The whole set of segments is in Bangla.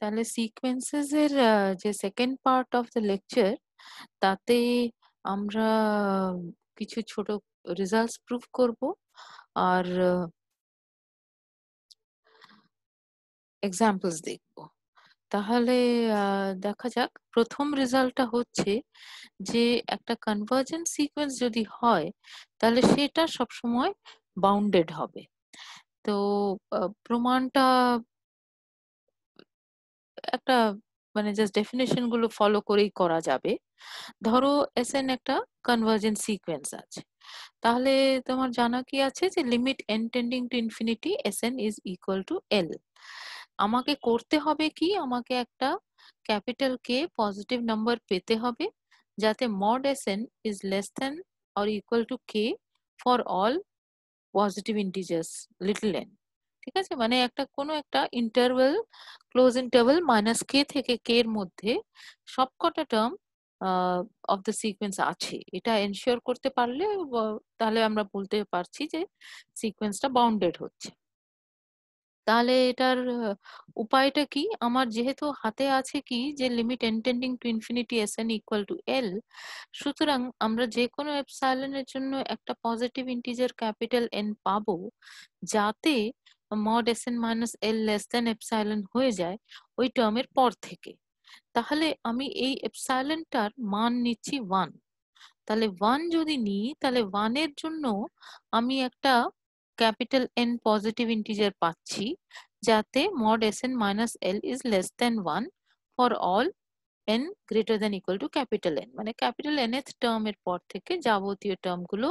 তাহলে সিকোয়েন্সেস এর যে second part of the lecture তাতে আমরা কিছু ছোট রেজাল্টস প্রুফ করব আর এক্সাম্পলস দেখব তাহলে দেখা যাক প্রথম রেজাল্টটা হচ্ছে যে একটা কনভার্জেন্ট সিকোয়েন্স যদি হয় তাহলে সেটা সবসময় বাউন্ডেড হবে তো প্রমাণটা একটা মানে জাস্ট ডেফিনেশন গুলো ফলো করেই করা যাবে ধরো এস এন একটা কনভার্জেন্ট সিকোয়েন্স আছে তাহলে তোমার জানা কি আছে যে limit N tending to infinity S N is equal to L আমাকে করতে হবে কি আমাকে একটা ক্যাপিটাল কে পজিটিভ নাম্বার পেতে হবে যাতে mod S N is less than or equal to K for all positive integers little N ঠিক আছে মানে একটা কোনো একটা interval close interval minus K থেকে কে এর মধ্যে সবকটা টার্ম অফ দ্য সিকোয়েন্স আছে এটা এনশিওর করতে পারলে তাহলে আমরা বলতে পারছি যে সিকোয়েন্সটা বাউন্ডেড হচ্ছে তাহলে এটার উপায়টা কি আমার যেহেতু হাতে আছে কি যে limit এনটেন্ডিং to infinity S N equal to L সুতরাং আমরা যে কোনো এপসাইলনের জন্য একটা পজিটিভ ইন্টিজার ক্যাপিটাল এন পাবো যাতে mod S N minus L less than epsilon হয়ে যায় ওই টার্মের পর থেকে তাহলে আমি এই এপসাইলনটার মান নিচ্ছি ওয়ান তাহলে ওয়ান যদি নিই তাহলে ওয়ানের জন্য আমি একটা ক্যাপিটাল এন পজিটিভ ইন্টিজার পাচ্ছি যাতে mod S N minus L is less than one for all N greater than equal to capital N মানে ক্যাপিটাল এন এর টার্ম এর পর থেকে যাবতীয় টার্মগুলো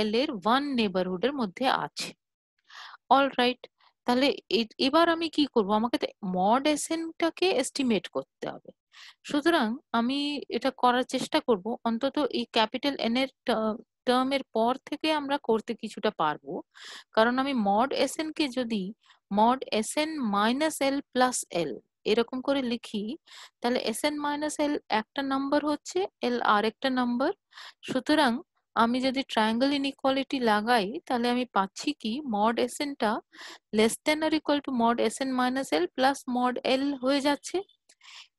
এল এর ওয়ান নেবারহুডের মধ্যে আছে অল রাইট তাহলে এবার আমি কি করব আমাকে তো মড এসএনটাকে এস্টিমেট করতে হবে সুতরাং আমি এটা করার চেষ্টা করব অন্তত এই ক্যাপিটাল এন এর টার্মের পর থেকে আমরা করতে কিছুটা পারবো কারণ আমি মড এসেন কে যদি mod S N minus L plus L এরকম করে লিখি তাহলে এস এন মাইনাস এল একটা নাম্বার হচ্ছে এল আর একটা নাম্বার সুতরাং আমি যদি ট্রায়াঙ্গেল ইনইকুয়ালিটি লাগাই তাহলে আমি পাচ্ছি কি মড এস এনটা less than R equal to mod S N minus L plus mod L হয়ে যাচ্ছে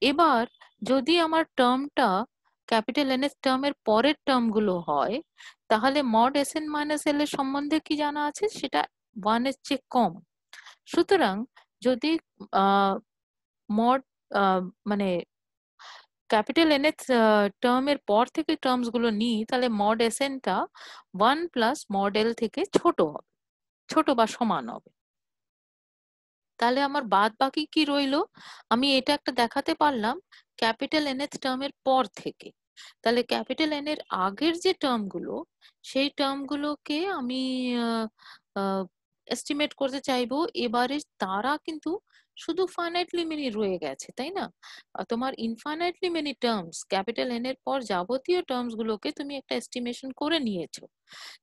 এবার যদি আমার টার্মটা ক্যাপিটাল এন এর টার্মের পরের টার্মগুলো হয় তাহলে mod S N minus L এর সম্বন্ধে কি জানা আছে সেটা ওয়ান এর চেয়ে কম সুতরাং যদি মড মানে ক্যাপিটাল এন এর টার্মের পর থেকে টার্মস গুলো নিই তাহলে মড এস এনটা ওয়ান প্লাস মডেল থেকে ছোট হবে ছোট বা সমান হবে তাহলে আমার বাদ বাকি কি রইল আমি এটা একটা দেখাতে পারলাম ক্যাপিটাল এন এর টার্মের পর থেকে তাহলে ক্যাপিটাল এন এর আগের যে টার্ম গুলো সেই টার্ম গুলোকে আমি এস্টিমেট করতে চাইবো এবারে তারা কিন্তু শুধু ফাইনাইটলি মেনি রয়ে গেছে তাই না তোমার infinitely many terms capital N এর পর যাবতীয় টার্মস গুলোকে তুমি একটা এস্টিমেশন করে নিয়েছো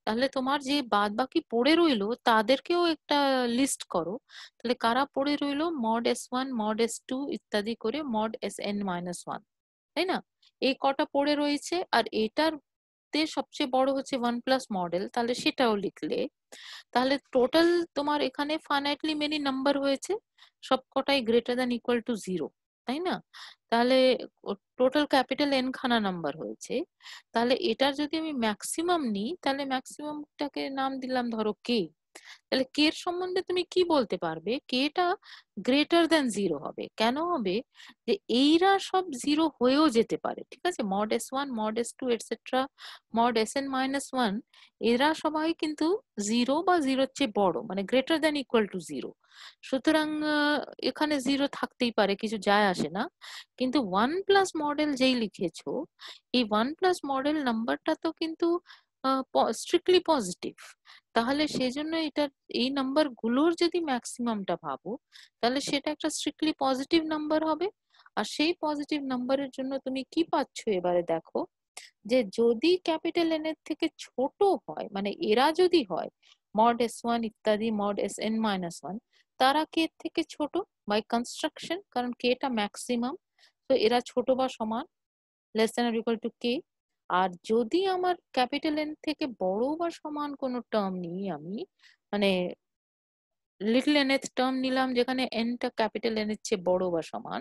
তাহলে তোমার যে বাদ বাকি পড়ে রইলো তাদেরকেও একটা লিস্ট করো তাহলে কারা পড়ে রইলো mod S one mod S two ইত্যাদি করে mod S N minus one তাই না এই কটা পড়ে রয়েছে আর এটার মধ্যে সবচেয়ে বড় হচ্ছে ওয়ানপ্লাস মডেল তাহলে সেটাও লিখলে তাহলে টোটাল তোমার এখানে ফাইনাইটলি মেনি নাম্বার হয়েছে সবকটাই greater than equal to zero তাই না তাহলে টোটাল ক্যাপিটাল এন খানা নাম্বার হয়েছে তাহলে এটার যদি আমি ম্যাক্সিমাম নিই তাহলে ম্যাক্সিমামটাকে নাম দিলাম ধরো কে তাহলে কে এর সম্বন্ধে তুমি কি বলতে পারবে কেটা গ্রেটার দ্যান জিরো হবে কেন হবে যে এইরা সব জিরো হয়েও যেতে পারে ঠিক আছে mod S one mod S two etcetera mod S N minus one এরা সবাই কিন্তু জিরো বা জিরোর চেয়ে বড় মানে greater than equal to zero সুতরাং এখানে জিরো থাকতেই পারে কিছু যায় আসে না কিন্তু ওয়ান প্লাস মডেল যেই লিখেছো এই ওয়ান প্লাস মডেল নাম্বারটা তো কিন্তু স্ট্রিক্টলি পজিটিভ তাহলে সেই জন্য এটা এই নাম্বার গুলোর যদি ম্যাক্সিমামটা ভাবো তাহলে সেটা একটা স্ট্রিক্টলি পজিটিভ নাম্বার হবে আর সেই পজিটিভ নাম্বারের জন্য তুমি কি পাচ্ছ এবারে দেখো যে যদি ক্যাপিটাল এন এর থেকে ছোট হয় মানে এরা যদি হয় মড এস ওয়ান ইত্যাদি mod S N minus one তারা কে থেকে ছোট বাই কনস্ট্রাকশন কারণ কে এটা ম্যাক্সিমাম তো এরা ছোট বা সমান less than R equal to K আর যদি আমার ক্যাপিটাল এন থেকে বড় বা সমান কোনো টার্ম নিই আমি মানে লিটল এন এর টার্ম নিলাম যেখানে এনটা ক্যাপিটাল এন এর চেয়ে বড় বা সমান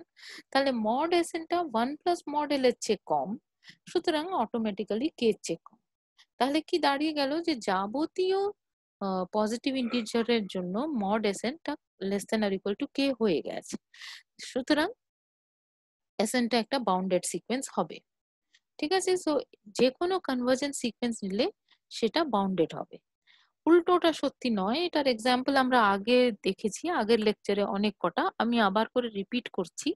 তাহলে মড এস এনটা ওয়ান প্লাস এল এর চেয়ে কম সুতরাং অটোমেটিক্যালি কে এর চেয়ে কম তাহলে কি দাঁড়িয়ে গেল যে যাবতীয় পজিটিভ এর জন্য মড এস এনটা less than R equal to K হয়ে গেছে সুতরাং এস এনটা একটা বাউন্ডেড সিকোয়েন্স হবে ঠিক আছে সো যে কোনো কনভার্জেন্ট সিকোয়েন্স নিলে সেটা বাউন্ডেড হবে উল্টোটা সত্যি নয় এটার এক্সাম্পল আমরা আগে দেখেছি আগের লেকচারে অনেক কটা আমি আবার করে রিপিট করছি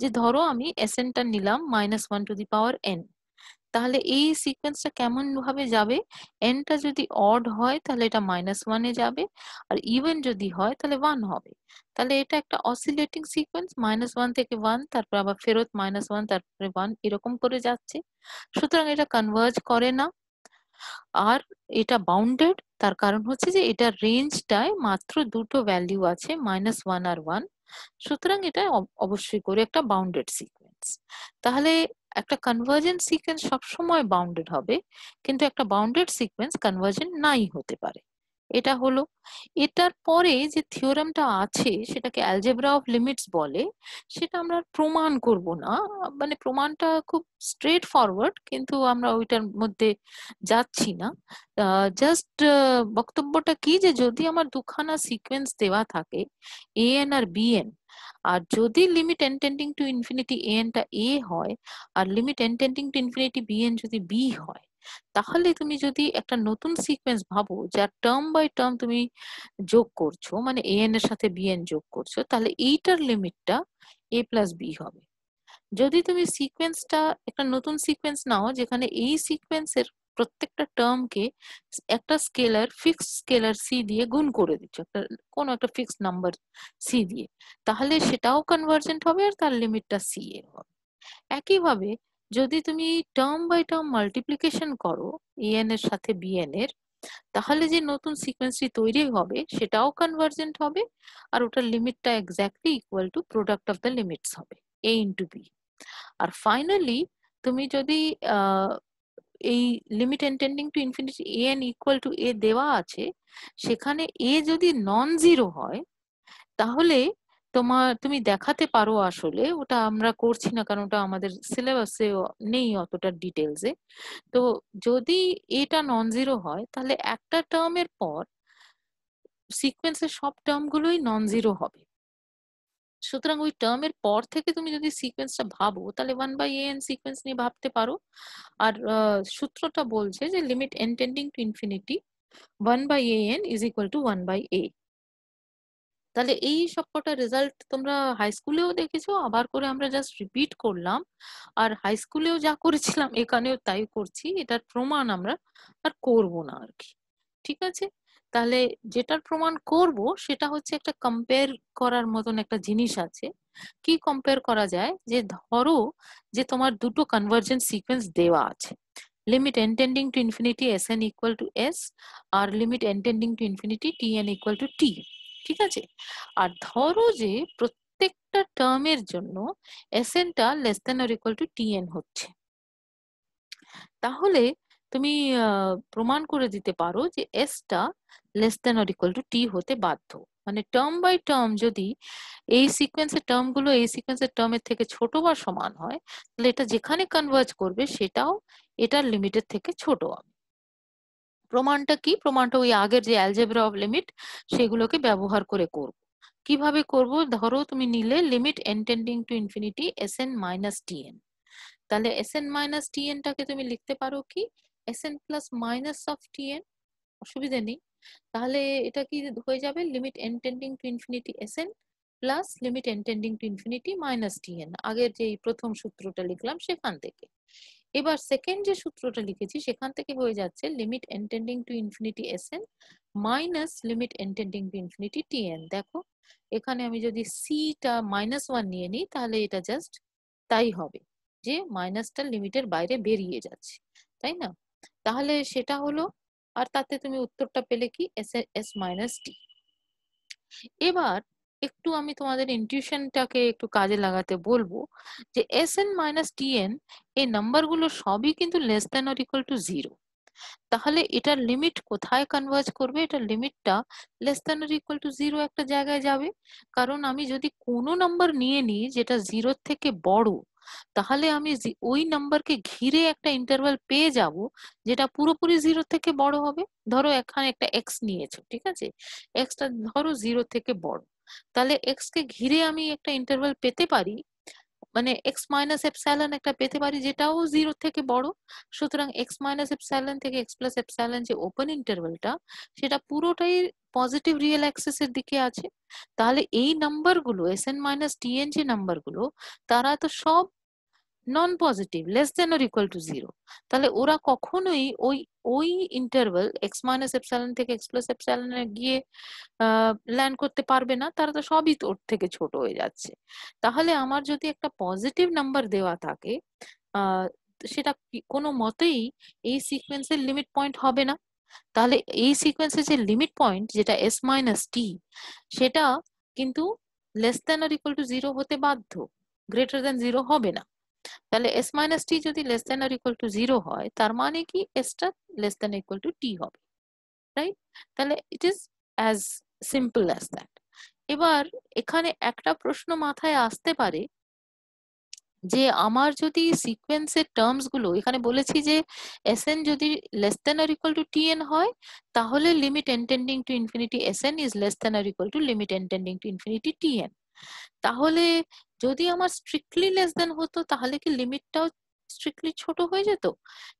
যে ধরো আমি এস নিলাম minus one to the power N তাহলে এই সিকোয়েন্সটা কেমন ভাবে যাবে এনটা যদি অড হয় তাহলে এটা মাইনাস ওয়ানে যাবে আর ইভেন যদি হয় তাহলে ওয়ান হবে তাহলে এটা একটা অসিলেটিং সিকোয়েন্স মাইনাস ওয়ান থেকে ওয়ান তারপর আবার ফেরত মাইনাস ওয়ান তারপরে ওয়ান এরকম করে যাচ্ছে সুতরাং এটা কনভার্জ করে না আর এটা বাউন্ডেড তার কারণ হচ্ছে যে এটা রেঞ্জটায় মাত্র দুটো ভ্যালিউ আছে মাইনাস ওয়ান আর ওয়ান সুতরাং এটা অবশ্যই করে একটা বাউন্ডেড সিকোয়েন্স তাহলে একটা কনভার্জেন্ট সিকোয়েন্স সবসময় বাউন্ডেড হবে কিন্তু একটা বাউন্ডেড সিকোয়েন্স কনভার্জেন্ট নাই হতে পারে এটা হলো এটার পরে যে থিওরামটা আছে সেটাকে অ্যালজেব্রা অফ লিমিটস বলে সেটা আমরা প্রমাণ করব না মানে প্রমাণটা খুব স্ট্রেট ফরওয়ার্ড কিন্তু আমরা ওইটার মধ্যে যাচ্ছি না জাস্ট বক্তব্যটা কি যে যদি আমার দুখানা সিকোয়েন্স দেওয়া থাকে এ এন আর বি এন আর যদি limit N tending to infinity A এনটা এ হয় আর limit N tending to infinity B N যদি বি হয় তাহলে তুমি যদি একটা নতুন সিকোয়েন্স ভাবো যার টার্ম বাই টার্ম তুমি যোগ করছো মানে এ এন এর সাথে বি এন যোগ করছো তাহলে এইটার লিমিটটা এ প্লাস বি হবে যদি তুমি সিকোয়েন্সটা একটা নতুন সিকোয়েন্স নাও যেখানে এই সিকোয়েন্সের প্রত্যেকটা টার্মকে একটা স্কেলার ফিক্সড স্কেলার সি দিয়ে গুণ করে দিচ্ছ একটা কোনো একটা ফিক্সড নাম্বার সি দিয়ে তাহলে সেটাও কনভার্জেন্ট হবে আর তার লিমিটটা সি এর হবে একইভাবে যদি তুমি টার্ম বাই টার্ম মাল্টিপ্লিকেশন করো ইএন এর সাথে বিএন এর তাহলে যে নতুন সিকোয়েন্সটি তৈরি হবে সেটাও কনভার্জেন্ট হবে আর ওটার লিমিটটা exactly equal to product of the limits হবে এ ইনটু বি আর ফাইনালি তুমি যদি এই limit এন্টেন্ডিং to infinity A N equal to A দেওয়া আছে সেখানে এ যদি নন জিরো হয় তাহলে তোমার তুমি দেখাতে পারো আসলে ওটা আমরা করছি না কারণ ওটা আমাদের সিলেবাসে নেই অতটা ডিটেলসে তো যদি এটা নন জিরো হয় তাহলে একটা টার্মের পর সিকোয়েন্সের সব টার্মগুলোই নন জিরো হবে সুতরাং ওই টার্মের পর থেকে তুমি যদি সিকোয়েন্সটা ভাবো তাহলে ওয়ান বাই এন সিকোয়েন্স নিয়ে ভাবতে পারো আর সূত্রটা বলছে যে limit N tending to infinity one by A N is equal to one by A তাহলে এই সবকটা রেজাল্ট তোমরা হাই স্কুলেও দেখেছো আবার করে আমরা জাস্ট রিপিট করলাম আর হাই স্কুলেও যা করেছিলাম এখানেও তাই করছি এটার প্রমাণ আমরা আর করব না আর কি ঠিক আছে তাহলে যেটার প্রমাণ করব সেটা হচ্ছে একটা কম্পেয়ার করার মতন একটা জিনিস আছে কি কম্পেয়ার করা যায় যে ধরো যে তোমার দুটো কনভার্জেন্ট সিকোয়েন্স দেওয়া আছে limit to infinity S infinity sn to S আর limit এন্টেন্ডিং to infinity T N equal to T ঠিক আছে আর ধরো যে প্রত্যেকটা টার্মের জন্য এসএনটা less than or equal to T N হচ্ছে তাহলে তুমি প্রমাণ করে দিতে পারো যে এসটা less than or equal to T হতে বাধ্য মানে টার্ম বাই টার্ম যদি এই সিকোয়েন্সের টার্মগুলো এই সিকোয়েন্সের টার্মের থেকে ছোট বা সমান হয় তাহলে এটা যেখানে কনভার্জ করবে সেটাও এটার লিমিটের থেকে ছোট হবে প্রমাণটা কি প্রমাণটা ওই আগের যে অ্যালজেব্রা অফ লিমিট সেগুলোকে ব্যবহার করে করব কিভাবে করব ধরো তুমি নিলে limit এনটেন্ডিং to infinity S N minus T N তাহলে এস এন মাইনাস টিএনটাকে তুমি লিখতে পারো কি S N plus minus of T N অসুবিধা নেই তাহলে এটা কি হয়ে যাবে limit এনটেন্ডিং to infinity S N plus limit এনটেন্ডিং to infinity minus T N আগের যে প্রথম সূত্রটা লিখলাম সেখান থেকে এবার সেকেন্ড যে সূত্রটা লিখেছি সেখান থেকে হয়ে যাচ্ছে limit এন্টেন্ডিং to infinity S N minus limit এন্টেন্ডিং to infinity T N দেখো এখানে আমি যদি সিটা মাইনাস ওয়ান নিয়ে নিই তাহলে এটা জাস্ট তাই হবে যে মাইনাসটা লিমিটের বাইরে বেরিয়ে যাচ্ছে তাই না তাহলে সেটা হলো আর তাতে তুমি উত্তরটা পেলে কি এস এস মাইনাস টি এবার একটু আমি তোমাদের ইনটিউশনটাকে একটু কাজে লাগাতে বলবো যে এস এন মাইনাস টিএন এই নাম্বারগুলো সবই কিন্তু less than or equal to zero তাহলে এটার লিমিট কোথায় কনভার্জ করবে এটা লিমিটটা less than or equal to zero একটা জায়গায় যাবে কারণ আমি যদি কোনো নাম্বার নিয়ে নিই যেটা জিরোর থেকে বড় তাহলে আমি ওই নাম্বারকে ঘিরে একটা ইন্টারভাল পেয়ে যাব যেটা পুরোপুরি জিরো থেকে বড় হবে ধরো এখানে একটা এক্স নিয়েছো ঠিক আছে এক্সটা ধরো জিরো থেকে বড় তাহলে এক্স কে ঘিরে আমি একটা ইন্টারভাল পেতে পারি মানে এক্স মাইনাস এপসাইলন একটা পেতে পারি যেটাও জিরো থেকে বড় সুতরাং এক্স মাইনাস এপসাইলন থেকে এক্স প্লাস এপসাইলন যে ওপেন ইন্টারভালটা সেটা পুরোটাই পজিটিভ রিয়েল অ্যাক্সেস এর দিকে আছে তাহলে এই নাম্বারগুলো এস এন মাইনাস টিএন যে নাম্বারগুলো তারা তো সব non positive less than or equal to zero তাহলে ওরা কখনোই ওই ওই ইন্টারভাল এক্স মাইনাস এপসাইলন থেকে এক্স প্লাস এপসাইলনে গিয়ে ল্যান্ড করতে পারবে না তারা তো সবই ওর থেকে ছোট হয়ে যাচ্ছে তাহলে আমার যদি একটা পজিটিভ নাম্বার দেওয়া থাকে সেটা কোনো মতেই এই সিকোয়েন্সের লিমিট পয়েন্ট হবে না তাহলে এই সিকোয়েন্সের যে লিমিট পয়েন্ট যেটা এস মাইনাস টি সেটা কিন্তু less than or equal to zero হতে বাধ্য গ্রেটার দেন জিরো হবে না তাহলে এস মাইনাস টি যদি less than R equal to zero হয় তার মানে কি এসটা less than equal to T হবে রাইট তাহলে it is as simple as that এবার এখানে একটা প্রশ্ন মাথায় আসতে পারে যে আমার যদি সিকোয়েন্সের টার্মস গুলো এখানে বলেছি যে এস এন যদি less than R equal to T N হয় তাহলে limit এনটেন্ডিং to infinity S N is less than R equal to limit এনটেন্ডিং to infinity T N তাহলে যদি আমার স্ট্রিক্টলি লেস দেন হতো তাহলে কি লিমিটটাও স্ট্রিক্টলি ছোট হয়ে যেত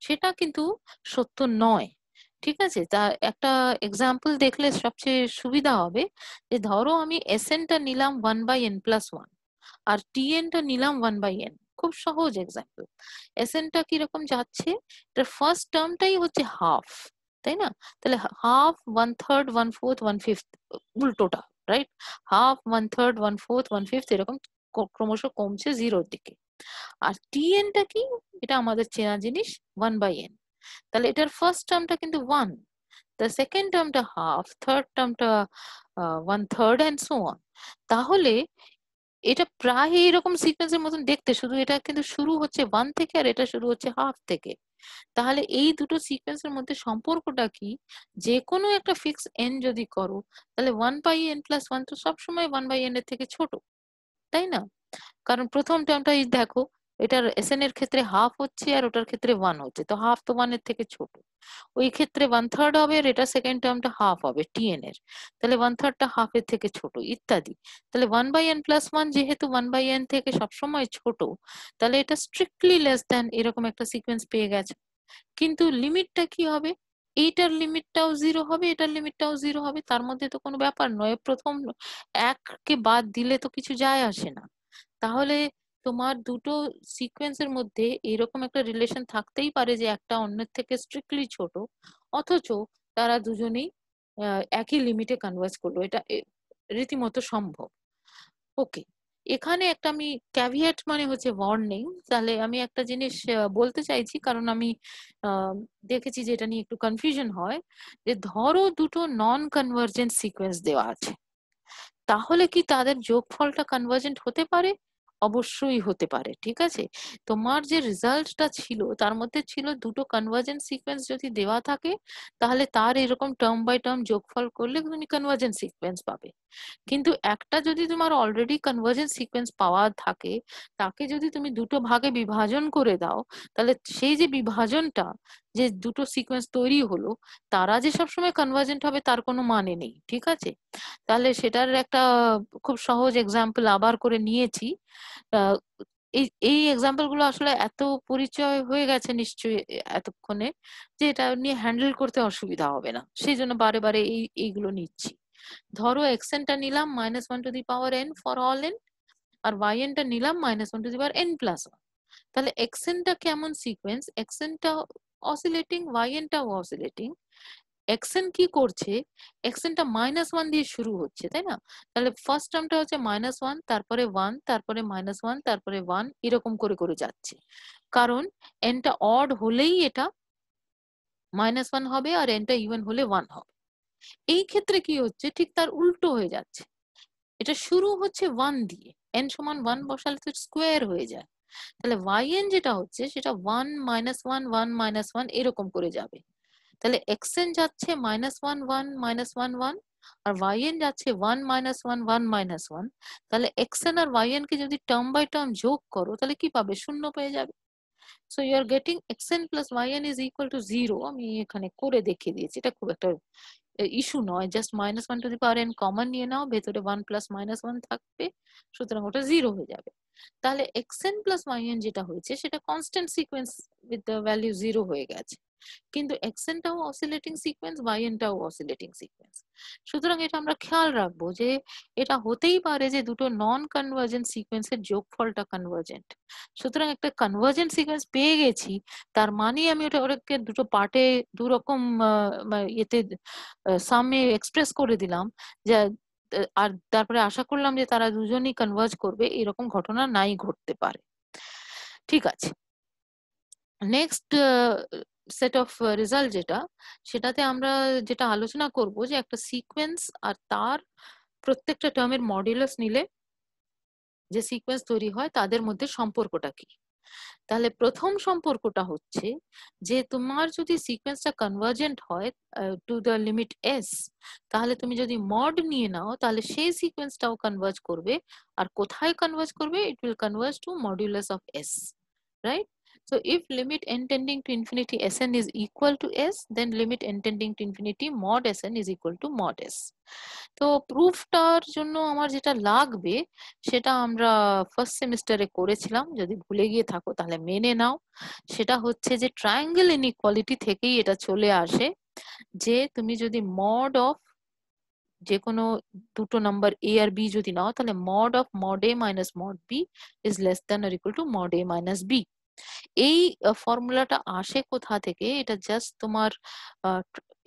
সেটা কিন্তু সত্য নয় ঠিক আছে তা একটা এক্সাম্পল দেখলে সবচেয়ে সুবিধা হবে যে ধরো আমি এস এনটা নিলাম one by N plus one আর টি এনটা নিলাম ওয়ান বাই এন খুব সহজ এক্সাম্পল এস এনটা কিরকম যাচ্ছে এটার ফার্স্ট টার্মটাই হচ্ছে হাফ তাই না তাহলে half one third one fourth one fifth উল্টোটা right half one third one fourth one fifth এরকম ক্রমশ কমছে জিরোর দিকে আর টি এনটা কি এটা আমাদের চেনা জিনিস ওয়ান বাই এন তাহলে এটার ফার্স্ট টার্মটা কিন্তু ওয়ান দ্য সেকেন্ড টার্মটা হাফ থার্ড টার্মটা one third and so on তাহলে এটা প্রায় এরকম সিকোয়েন্সের মতন দেখতে শুধু এটা কিন্তু শুরু হচ্ছে ওয়ান থেকে আর এটা শুরু হচ্ছে হাফ থেকে তাহলে এই দুটো সিকোয়েন্সের মধ্যে সম্পর্কটা কি যে কোনো একটা ফিক্স এন যদি করো তাহলে one by N plus one তো সবসময় ওয়ান বাই এন এর থেকে ছোট তাই না কারণ প্রথম টার্মটা দেখো এটার এসএন এর ক্ষেত্রে হাফ হচ্ছে আর ওটার ক্ষেত্রে ওয়ান হচ্ছে তো হাফ তো ওয়ান এর থেকে ছোট ওই ক্ষেত্রে ওয়ান থার্ড হবে আর এটা সেকেন্ড টার্মটা হাফ হবে এন এর তাহলে ওয়ান থার্ডটা এর থেকে ছোট ইত্যাদি তাহলে one by N plus one যেহেতু ওয়ান বাই এন থেকে সবসময় ছোট তাহলে এটা স্ট্রিক্টলি লেস দ্যান এরকম একটা সিকোয়েন্স পেয়ে গেছে কিন্তু লিমিটটা কি হবে এইটার লিমিটটাও জিরো হবে এটার লিমিটটাও জিরো হবে তার মধ্যে তো কোনো ব্যাপার নয় প্রথম এককে বাদ দিলে তো কিছু যায় আসে না তাহলে তোমার দুটো সিকোয়েন্সের মধ্যে এরকম একটা রিলেশন থাকতেই পারে যে একটা অন্যের থেকে স্ট্রিক্টলি ছোট অথচ তারা দুজনেই একই লিমিটে কনভার্স করলো এটা রীতিমতো সম্ভব ওকে এখানে একটা আমি ক্যাভিয়েট মানে হচ্ছে ওয়ার্নিং তাহলে আমি একটা জিনিস বলতে চাইছি কারণ আমি দেখেছি যে এটা নিয়ে একটু কনফিউশন হয় যে ধরো দুটো নন কনভার্জেন্ট সিকোয়েন্স দেওয়া আছে তাহলে কি তাদের যোগফলটা কনভার্জেন্ট হতে পারে অবশ্যই হতে পারে ঠিক আছে তোমার যে রেজাল্টটা ছিল তার মধ্যে ছিল দুটো কনভার্জেন্ট সিকোয়েন্স যদি দেওয়া থাকে তাহলে তার এরকম টার্ম বাই টার্ম যোগফল করলে তুমি কনভার্জেন্ট সিকোয়েন্স পাবে কিন্তু একটা যদি তোমার অলরেডি কনভার্জেন্ট সিকোয়েন্স পাওয়া থাকে তাকে যদি তুমি দুটো ভাগে বিভাজন করে দাও তাহলে সেই যে বিভাজনটা যে দুটো সিকোয়েন্স তৈরি হলো তারা যে সবসময় কনভার্জেন্ট হবে তার কোনো মানে নেই ঠিক আছে তাহলে সেটার একটা খুব সহজ এক্সাম্পল আবার করে নিয়েছি এই এই এক্সাম্পল গুলো আসলে এত পরিচয় হয়ে গেছে নিশ্চয়ই এতক্ষণে যে এটা নিয়ে হ্যান্ডেল করতে অসুবিধা হবে না সেই জন্য বারে বারে এই এইগুলো নিচ্ছি ধরো এক্সেনটা নিলাম minus one to the power N for all N আর ওয়াই এনটা নিলাম minus one to the power N plus one তাহলে এক্সেনটা কেমন সিকোয়েন্স এক্সেনটা অসিলেটিং ওয়াই এনটাও অসিলেটিং এক্সেন কি করছে এক্সেনটা মাইনাস ওয়ান দিয়ে শুরু হচ্ছে তাই না তাহলে ফার্স্ট টার্মটা হচ্ছে মাইনাস ওয়ান তারপরে ওয়ান তারপরে মাইনাস ওয়ান তারপরে ওয়ান এরকম করে করে যাচ্ছে কারণ এনটা অড হলেই এটা মাইনাস ওয়ান হবে আর এনটা ইভেন হলে ওয়ান হবে এই ক্ষেত্রে কি হচ্ছে ঠিক তার উল্টো হয়ে যাচ্ছে এটা শুরু হচ্ছে ওয়ান দিয়ে এন সমান ওয়ান বসালে তো স্কোয়ার হয়ে যায় তাহলে yn যেটা হচ্ছে সেটা one minus one one minus one এরকম করে যাবে তাহলে xn যাচ্ছে minus one one minus one one আর yn যাচ্ছে one minus one one minus one তাহলে xn আর yn কে যদি টার্ম বাই টার্ম যোগ করো তাহলে কি পাবে শূন্য পেয়ে যাবে so you are getting xn plus yn is equal to zero আমি এখানে করে দেখিয়ে দিয়েছি এটা খুব একটা ইস্যু নয় just minus one to the power N common নিয়ে নাও ভেতরে ওয়ান প্লাস মাইনাস ওয়ান থাকবে সুতরাং ওটা জিরো হয়ে যাবে তাহলে এক্সএন প্লাস ওয়াইএন যেটা হয়েছে সেটা constant sequence with the value zero হয়ে গেছে কিন্তু টাও অসিলেটিং সিকোয়েন্স টাও অসিলেটিং সিকোয়েন্স সুতরাং এটা আমরা খেয়াল রাখবো যে এটা হতেই পারে যে দুটো নন কনভার্জেন্ট সিকোয়েন্সের যোগফলটা কনভার্জেন্ট সুতরাং একটা কনভার্জেন্ট সিকোয়েন্স পেয়ে গেছি তার মানে আমি ওটা ওটাকে দুটো পার্টে দু রকম এতে সামে এক্সপ্রেস করে দিলাম আর তারপরে আশা করলাম যে তারা দুজনই কনভার্জ করবে এরকম ঘটনা নাই ঘটতে পারে ঠিক আছে নেক্সট সেট অফ রেজাল্ট যেটা সেটাতে আমরা যেটা আলোচনা করব যে একটা সিকোয়েন্স আর তার প্রত্যেকটা টার্মের মডিউলস নিলে যে সিকোয়েন্স তৈরি হয় তাদের মধ্যে সম্পর্কটা কি তাহলে প্রথম সম্পর্কটা হচ্ছে যে তোমার যদি সিকোয়েন্সটা কনভার্জেন্ট হয় টু দ্য লিমিট এস তাহলে তুমি যদি মড নিয়ে নাও তাহলে সেই সিকোয়েন্সটাও কনভার্জ করবে আর কোথায় কনভার্জ করবে it will converge to modulus of S right So if limit n tending to infinity Sn is equal to S, then limit n tending to infinity mod Sn is equal to mod S. তো প্রুফটার জন্য আমার যেটা লাগবে সেটা আমরা ফার্স্ট সেমিস্টারে করেছিলাম যদি ভুলে গিয়ে থাকো তাহলে মেনে নাও সেটা হচ্ছে যে ট্রায়াঙ্গেল ইনইকুয়ালিটি থেকেই এটা চলে আসে যে তুমি যদি মড অফ যে কোনো দুটো নাম্বার এ আর বি যদি নাও তাহলে mod of mod A minus mod B is less than R equal to mod A minus B এই ফর্মুলাটা আসে কোথা থেকে এটা জাস্ট তোমার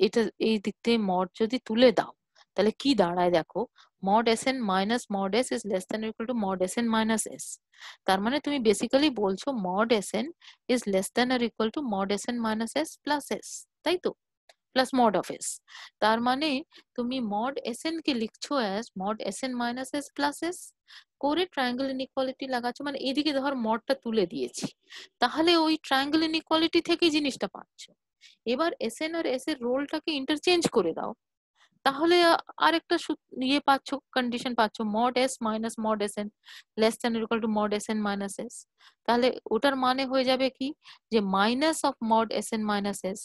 এটা এই দিক থেকে মড যদি তুলে দাও তাহলে কি দাঁড়ায় দেখো mod S N minus mod S is less than equal to mod S N minus S তার মানে তুমি বেসিক্যালি বলছো mod S N is less than R equal to mod S N minus S plus S তাই তো প্লাস মড অফ এস তার মানে তুমি মড এস এন কে লিখছো as mod S N minus S plus S করে ট্রায়াঙ্গেল ইনইকুয়ালিটি লাগাচ্ছ মানে এদিকে ধর মরটা তুলে দিয়েছি তাহলে ওই ট্রায়াঙ্গেল ইনইকুয়ালিটি থেকে জিনিসটা পাচ্ছ এবার এস এন আর এস এর রোলটাকে ইন্টারচেঞ্জ করে দাও তাহলে আরেকটা ইয়ে পাচ্ছ কন্ডিশন পাচ্ছ mod S minus mod S N less than equal to mod S N minus S তাহলে ওটার মানে হয়ে যাবে কি যে minus of mod S N minus S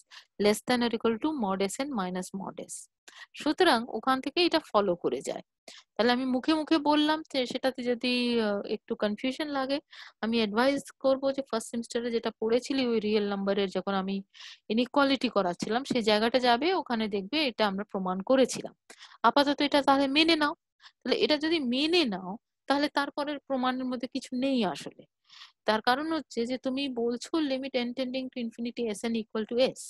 less than equal to mod S N minus mod S সুতরাং ওখান থেকে এটা ফলো করে যায় তাহলে আমি মুখে মুখে বললাম যে সেটাতে যদি একটু কনফিউশন লাগে আমি অ্যাডভাইস করব যে ফার্স্ট সেমিস্টারে যেটা পড়েছিলি ওই রিয়েল নাম্বারের যখন আমি ইনইকুয়ালিটি করাছিলাম সেই জায়গাটা যাবে ওখানে দেখবে এটা আমরা প্রমাণ করেছিলাম আপাতত এটা তাহলে মেনে নাও তাহলে এটা যদি মেনে নাও তাহলে তারপরের প্রমাণের মধ্যে কিছু নেই আসলে তার কারণ হচ্ছে যে তুমি বলছো limit এন্টেন্ডিং to infinity S N equal to S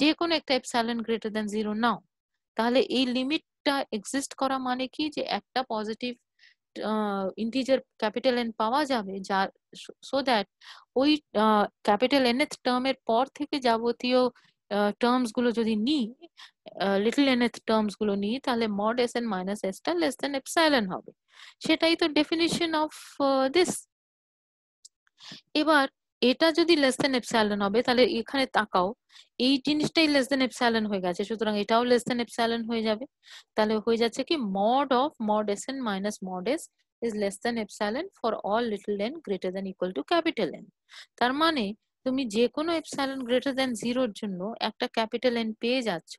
যে কোনো একটা এপসাইলন গ্রেটার দ্যান জিরো নাও তাহলে এই লিমিট একটা এক্সিস্ট করা মানে কি যে একটা পজিটিভ ইন্টিজার ক্যাপিটাল এন পাওয়া যাবে যা সো দ্যাট ওই ক্যাপিটাল এন এথ এর পর থেকে যাবতীয় টার্মস গুলো যদি নিই লিটল এন এথ টার্মস গুলো নিই তাহলে মড এস এন মাইনাস টা লেস দেন এপসাইলন হবে সেটাই তো ডেফিনিশন অফ দিস এবার এটা যদি লেস দেন এপসাইলন হবে তাহলে এখানে তাকাও এই জিনিসটাই লেস দেন এপসাইলন হয়ে গেছে সুতরাং এটাও লেস দেন এপসাইলন হয়ে যাবে তাহলে হয়ে যাচ্ছে কি mod of mod S N minus mod S is less than epsilon for all little N greater than equal to capital N তার মানে তুমি যে কোনো এপসাইলন গ্রেটার দেন জিরোর জন্য একটা ক্যাপিটাল এন পেয়ে যাচ্ছ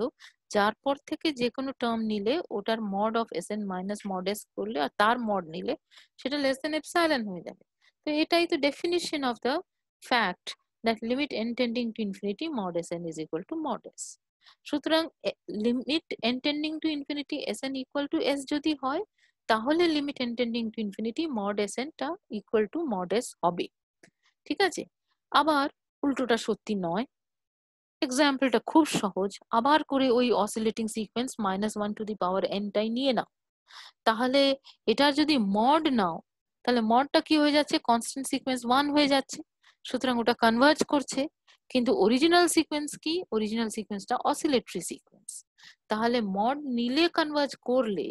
যার পর থেকে যে কোনো টার্ম নিলে ওটার mod of S N minus mod S করলে আর তার মড নিলে সেটা লেস দেন এপসাইলন হয়ে যাবে তো এটাই তো definition of the fact that limit n tending to infinity mod Sn is equal to mod S. সুতরাং limit n tending to infinity Sn equal to S যদি হয় তাহলে limit n tending to infinity mod Sn টা ইকুয়াল টু mod S হবে ঠিক আছে আবার উল্টোটা সত্যি নয় এক্সাম্পলটা খুব সহজ আবার করে ওই oscillating sequence minus one to the power টাই নিয়ে নাও তাহলে এটা যদি মড নাও তাহলে মডটা কি হয়ে যাচ্ছে কনস্ট্যান্ট সিকোয়েন্স ওয়ান হয়ে যাচ্ছে সুতরাং ওটা কনভার্জ করছে কিন্তু অরিজিনাল সিকোয়েন্স কি অরিজিনাল সিকোয়েন্সটা অসিলেটরি সিকোয়েন্স তাহলে মড নিলে কনভার্জ করলে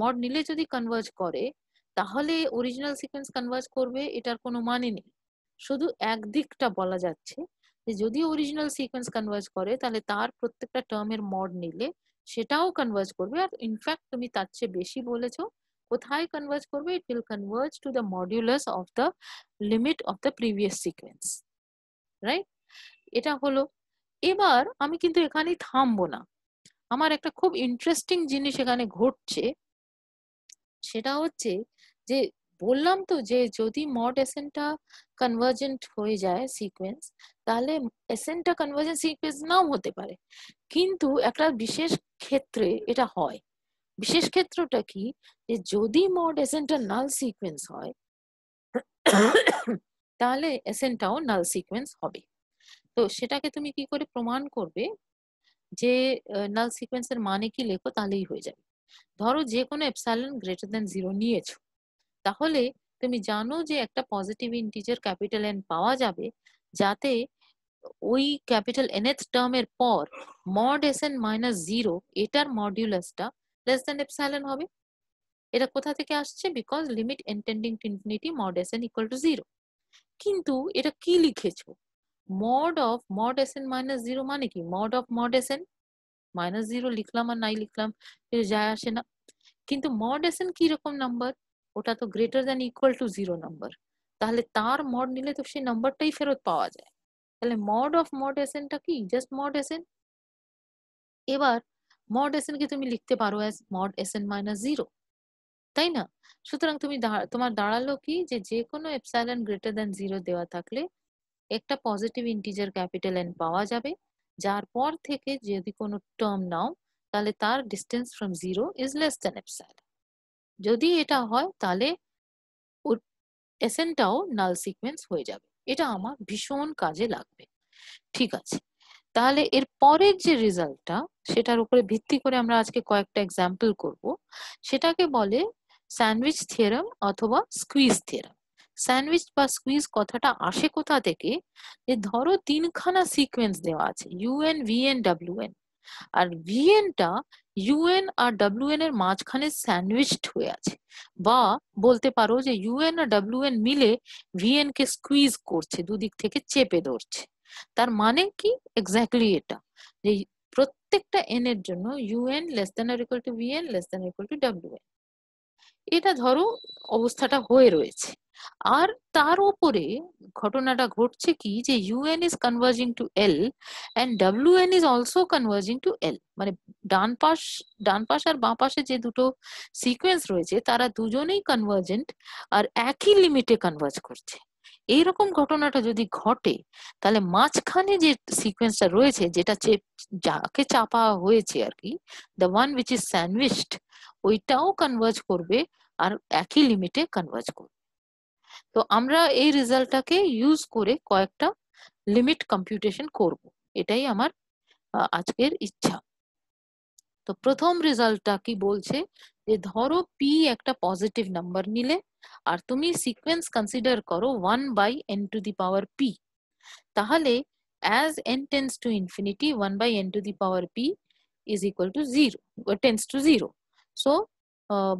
মড নিলে যদি কনভার্জ করে তাহলে অরিজিনাল সিকোয়েন্স কনভার্জ করবে এটার কোনো মানে নেই শুধু এক দিকটা বলা যাচ্ছে যে যদি অরিজিনাল সিকোয়েন্স কনভার্জ করে তাহলে তার প্রত্যেকটা টার্মের মড নিলে সেটাও কনভার্জ করবে আর ইনফ্যাক্ট তুমি তার চেয়ে বেশি বলেছো কোথায় কনভার্জ করবে it will converge to the modulus of the limit of the previous sequence right এটা হলো এবার আমি কিন্তু এখানেই থামবো না আমার একটা খুব ইন্টারেস্টিং জিনিস এখানে ঘটছে সেটা হচ্ছে যে বললাম তো যে যদি মড এসেনটা কনভার্জেন্ট হয়ে যায় সিকোয়েন্স তাহলে এসেনটা কনভার্জেন্ট সিকোয়েন্স নাও হতে পারে কিন্তু একটা বিশেষ ক্ষেত্রে এটা হয় বিশেষ ক্ষেত্রটা কি যে যদি মড এসেন্টটা নাল সিকোয়েন্স হয় তাহলে এসেন্টটাও নাল সিকোয়েন্স হবে তো সেটাকে তুমি কি করে প্রমাণ করবে যে নাল সিকোয়েন্সের মানে কি লেখো তাহলেই হয়ে যাবে ধরো যে কোনো এপসাইলন গ্রেটার দেন জিরো নিয়েছো তাহলে তুমি জানো যে একটা পজিটিভ ইন্টিজার ক্যাপিটাল এন পাওয়া যাবে যাতে ওই ক্যাপিটাল এন টার্ম টার্মের পর mod S N minus zero এটার মডিউলাসটা লেস দেন এপসাইলন হবে এটা কোথা থেকে আসছে because limit এন্টেন্ডিং to infinity mod S N equal to zero কিন্তু এটা কি লিখেছো mod of mod S N minus zero মানে কি mod of mod S N minus zero লিখলাম আর নাই লিখলাম এটা যায় আসে না কিন্তু মড এস এন কিরকম নাম্বার ওটা তো greater than equal to zero number তাহলে তার মড নিলে তো সেই নাম্বারটাই ফেরত পাওয়া যায় তাহলে মড অফ মড এস এনটা কি জাস্ট মড এস এন এবার মড এস এন কে তুমি লিখতে পারো as mod S N minus zero তাই না সুতরাং তুমি তোমার দাঁড়ালো কি যে যে কোনো এপসাইলন গ্রেটার দেন জিরো দেওয়া থাকলে একটা পজিটিভ ইন্টিজার ক্যাপিটাল এন পাওয়া যাবে যার পর থেকে যদি কোনো টার্ম নাও তাহলে তার distance from zero is less than epsilon যদি এটা হয় তাহলে এসেনটাও নাল সিকোয়েন্স হয়ে যাবে এটা আমার ভীষণ কাজে লাগবে ঠিক আছে তাহলে এর পরের যে রেজাল্টটা সেটার উপরে ভিত্তি করে আমরা আজকে কয়েকটা এক্সাম্পল করব সেটাকে বলে স্যান্ডউইচ থিওরাম অথবা স্কুইজ থিওরাম স্যান্ডউইচ বা স্কুইজ কথাটা আসে কোথা থেকে যে ধরো তিনখানা সিকোয়েন্স দেওয়া আছে ইউএন ভিএন ডাব্লিউএন আর ভিএনটা ইউএন আর ডাব্লিউএন এর মাঝখানে স্যান্ডউইচড হয়ে আছে বা বলতে পারো যে ইউএন আর ডাব্লিউএন মিলে ভিএন কে স্কুইজ করছে দুদিক থেকে চেপে ধরছে তার মানে কি এক্স্যাক্টলি এটা যে প্রত্যেকটা এন এর জন্য U N less than R equal to V N less than equal to W N এটা ধরো অবস্থাটা হয়ে রয়েছে আর তার উপরে ঘটনাটা ঘটছে কি যে UN is converging to L W W N is also converging to L মানে ডান পাশ ডান পাশ আর বাঁ পাশে যে দুটো সিকোয়েন্স রয়েছে তারা দুজনেই কনভার্জেন্ট আর একই লিমিটে কনভার্জ করছে এইরকম ঘটনাটা যদি ঘটে তাহলে মাঝখানে যে সিকোয়েন্সটা রয়েছে যেটা যাকে চাপা হয়েছে আর কি the one which is sandwiched ওইটাও কনভার্জ করবে আর একই লিমিটে কনভার্জ করবে তো আমরা এই রেজাল্টটাকে ইউজ করে কয়েকটা লিমিট কম্পিউটেশন করব এটাই আমার আজকের ইচ্ছা তো প্রথম রেজাল্টটা কি বলছে যে ধরো পি একটা পজিটিভ নাম্বার নিলে আর তুমি সিকোয়েন্স কনসিডার করো one by N to the power P তাহলে as N tends to infinity one by N to the power P is equal to zero tends to zero so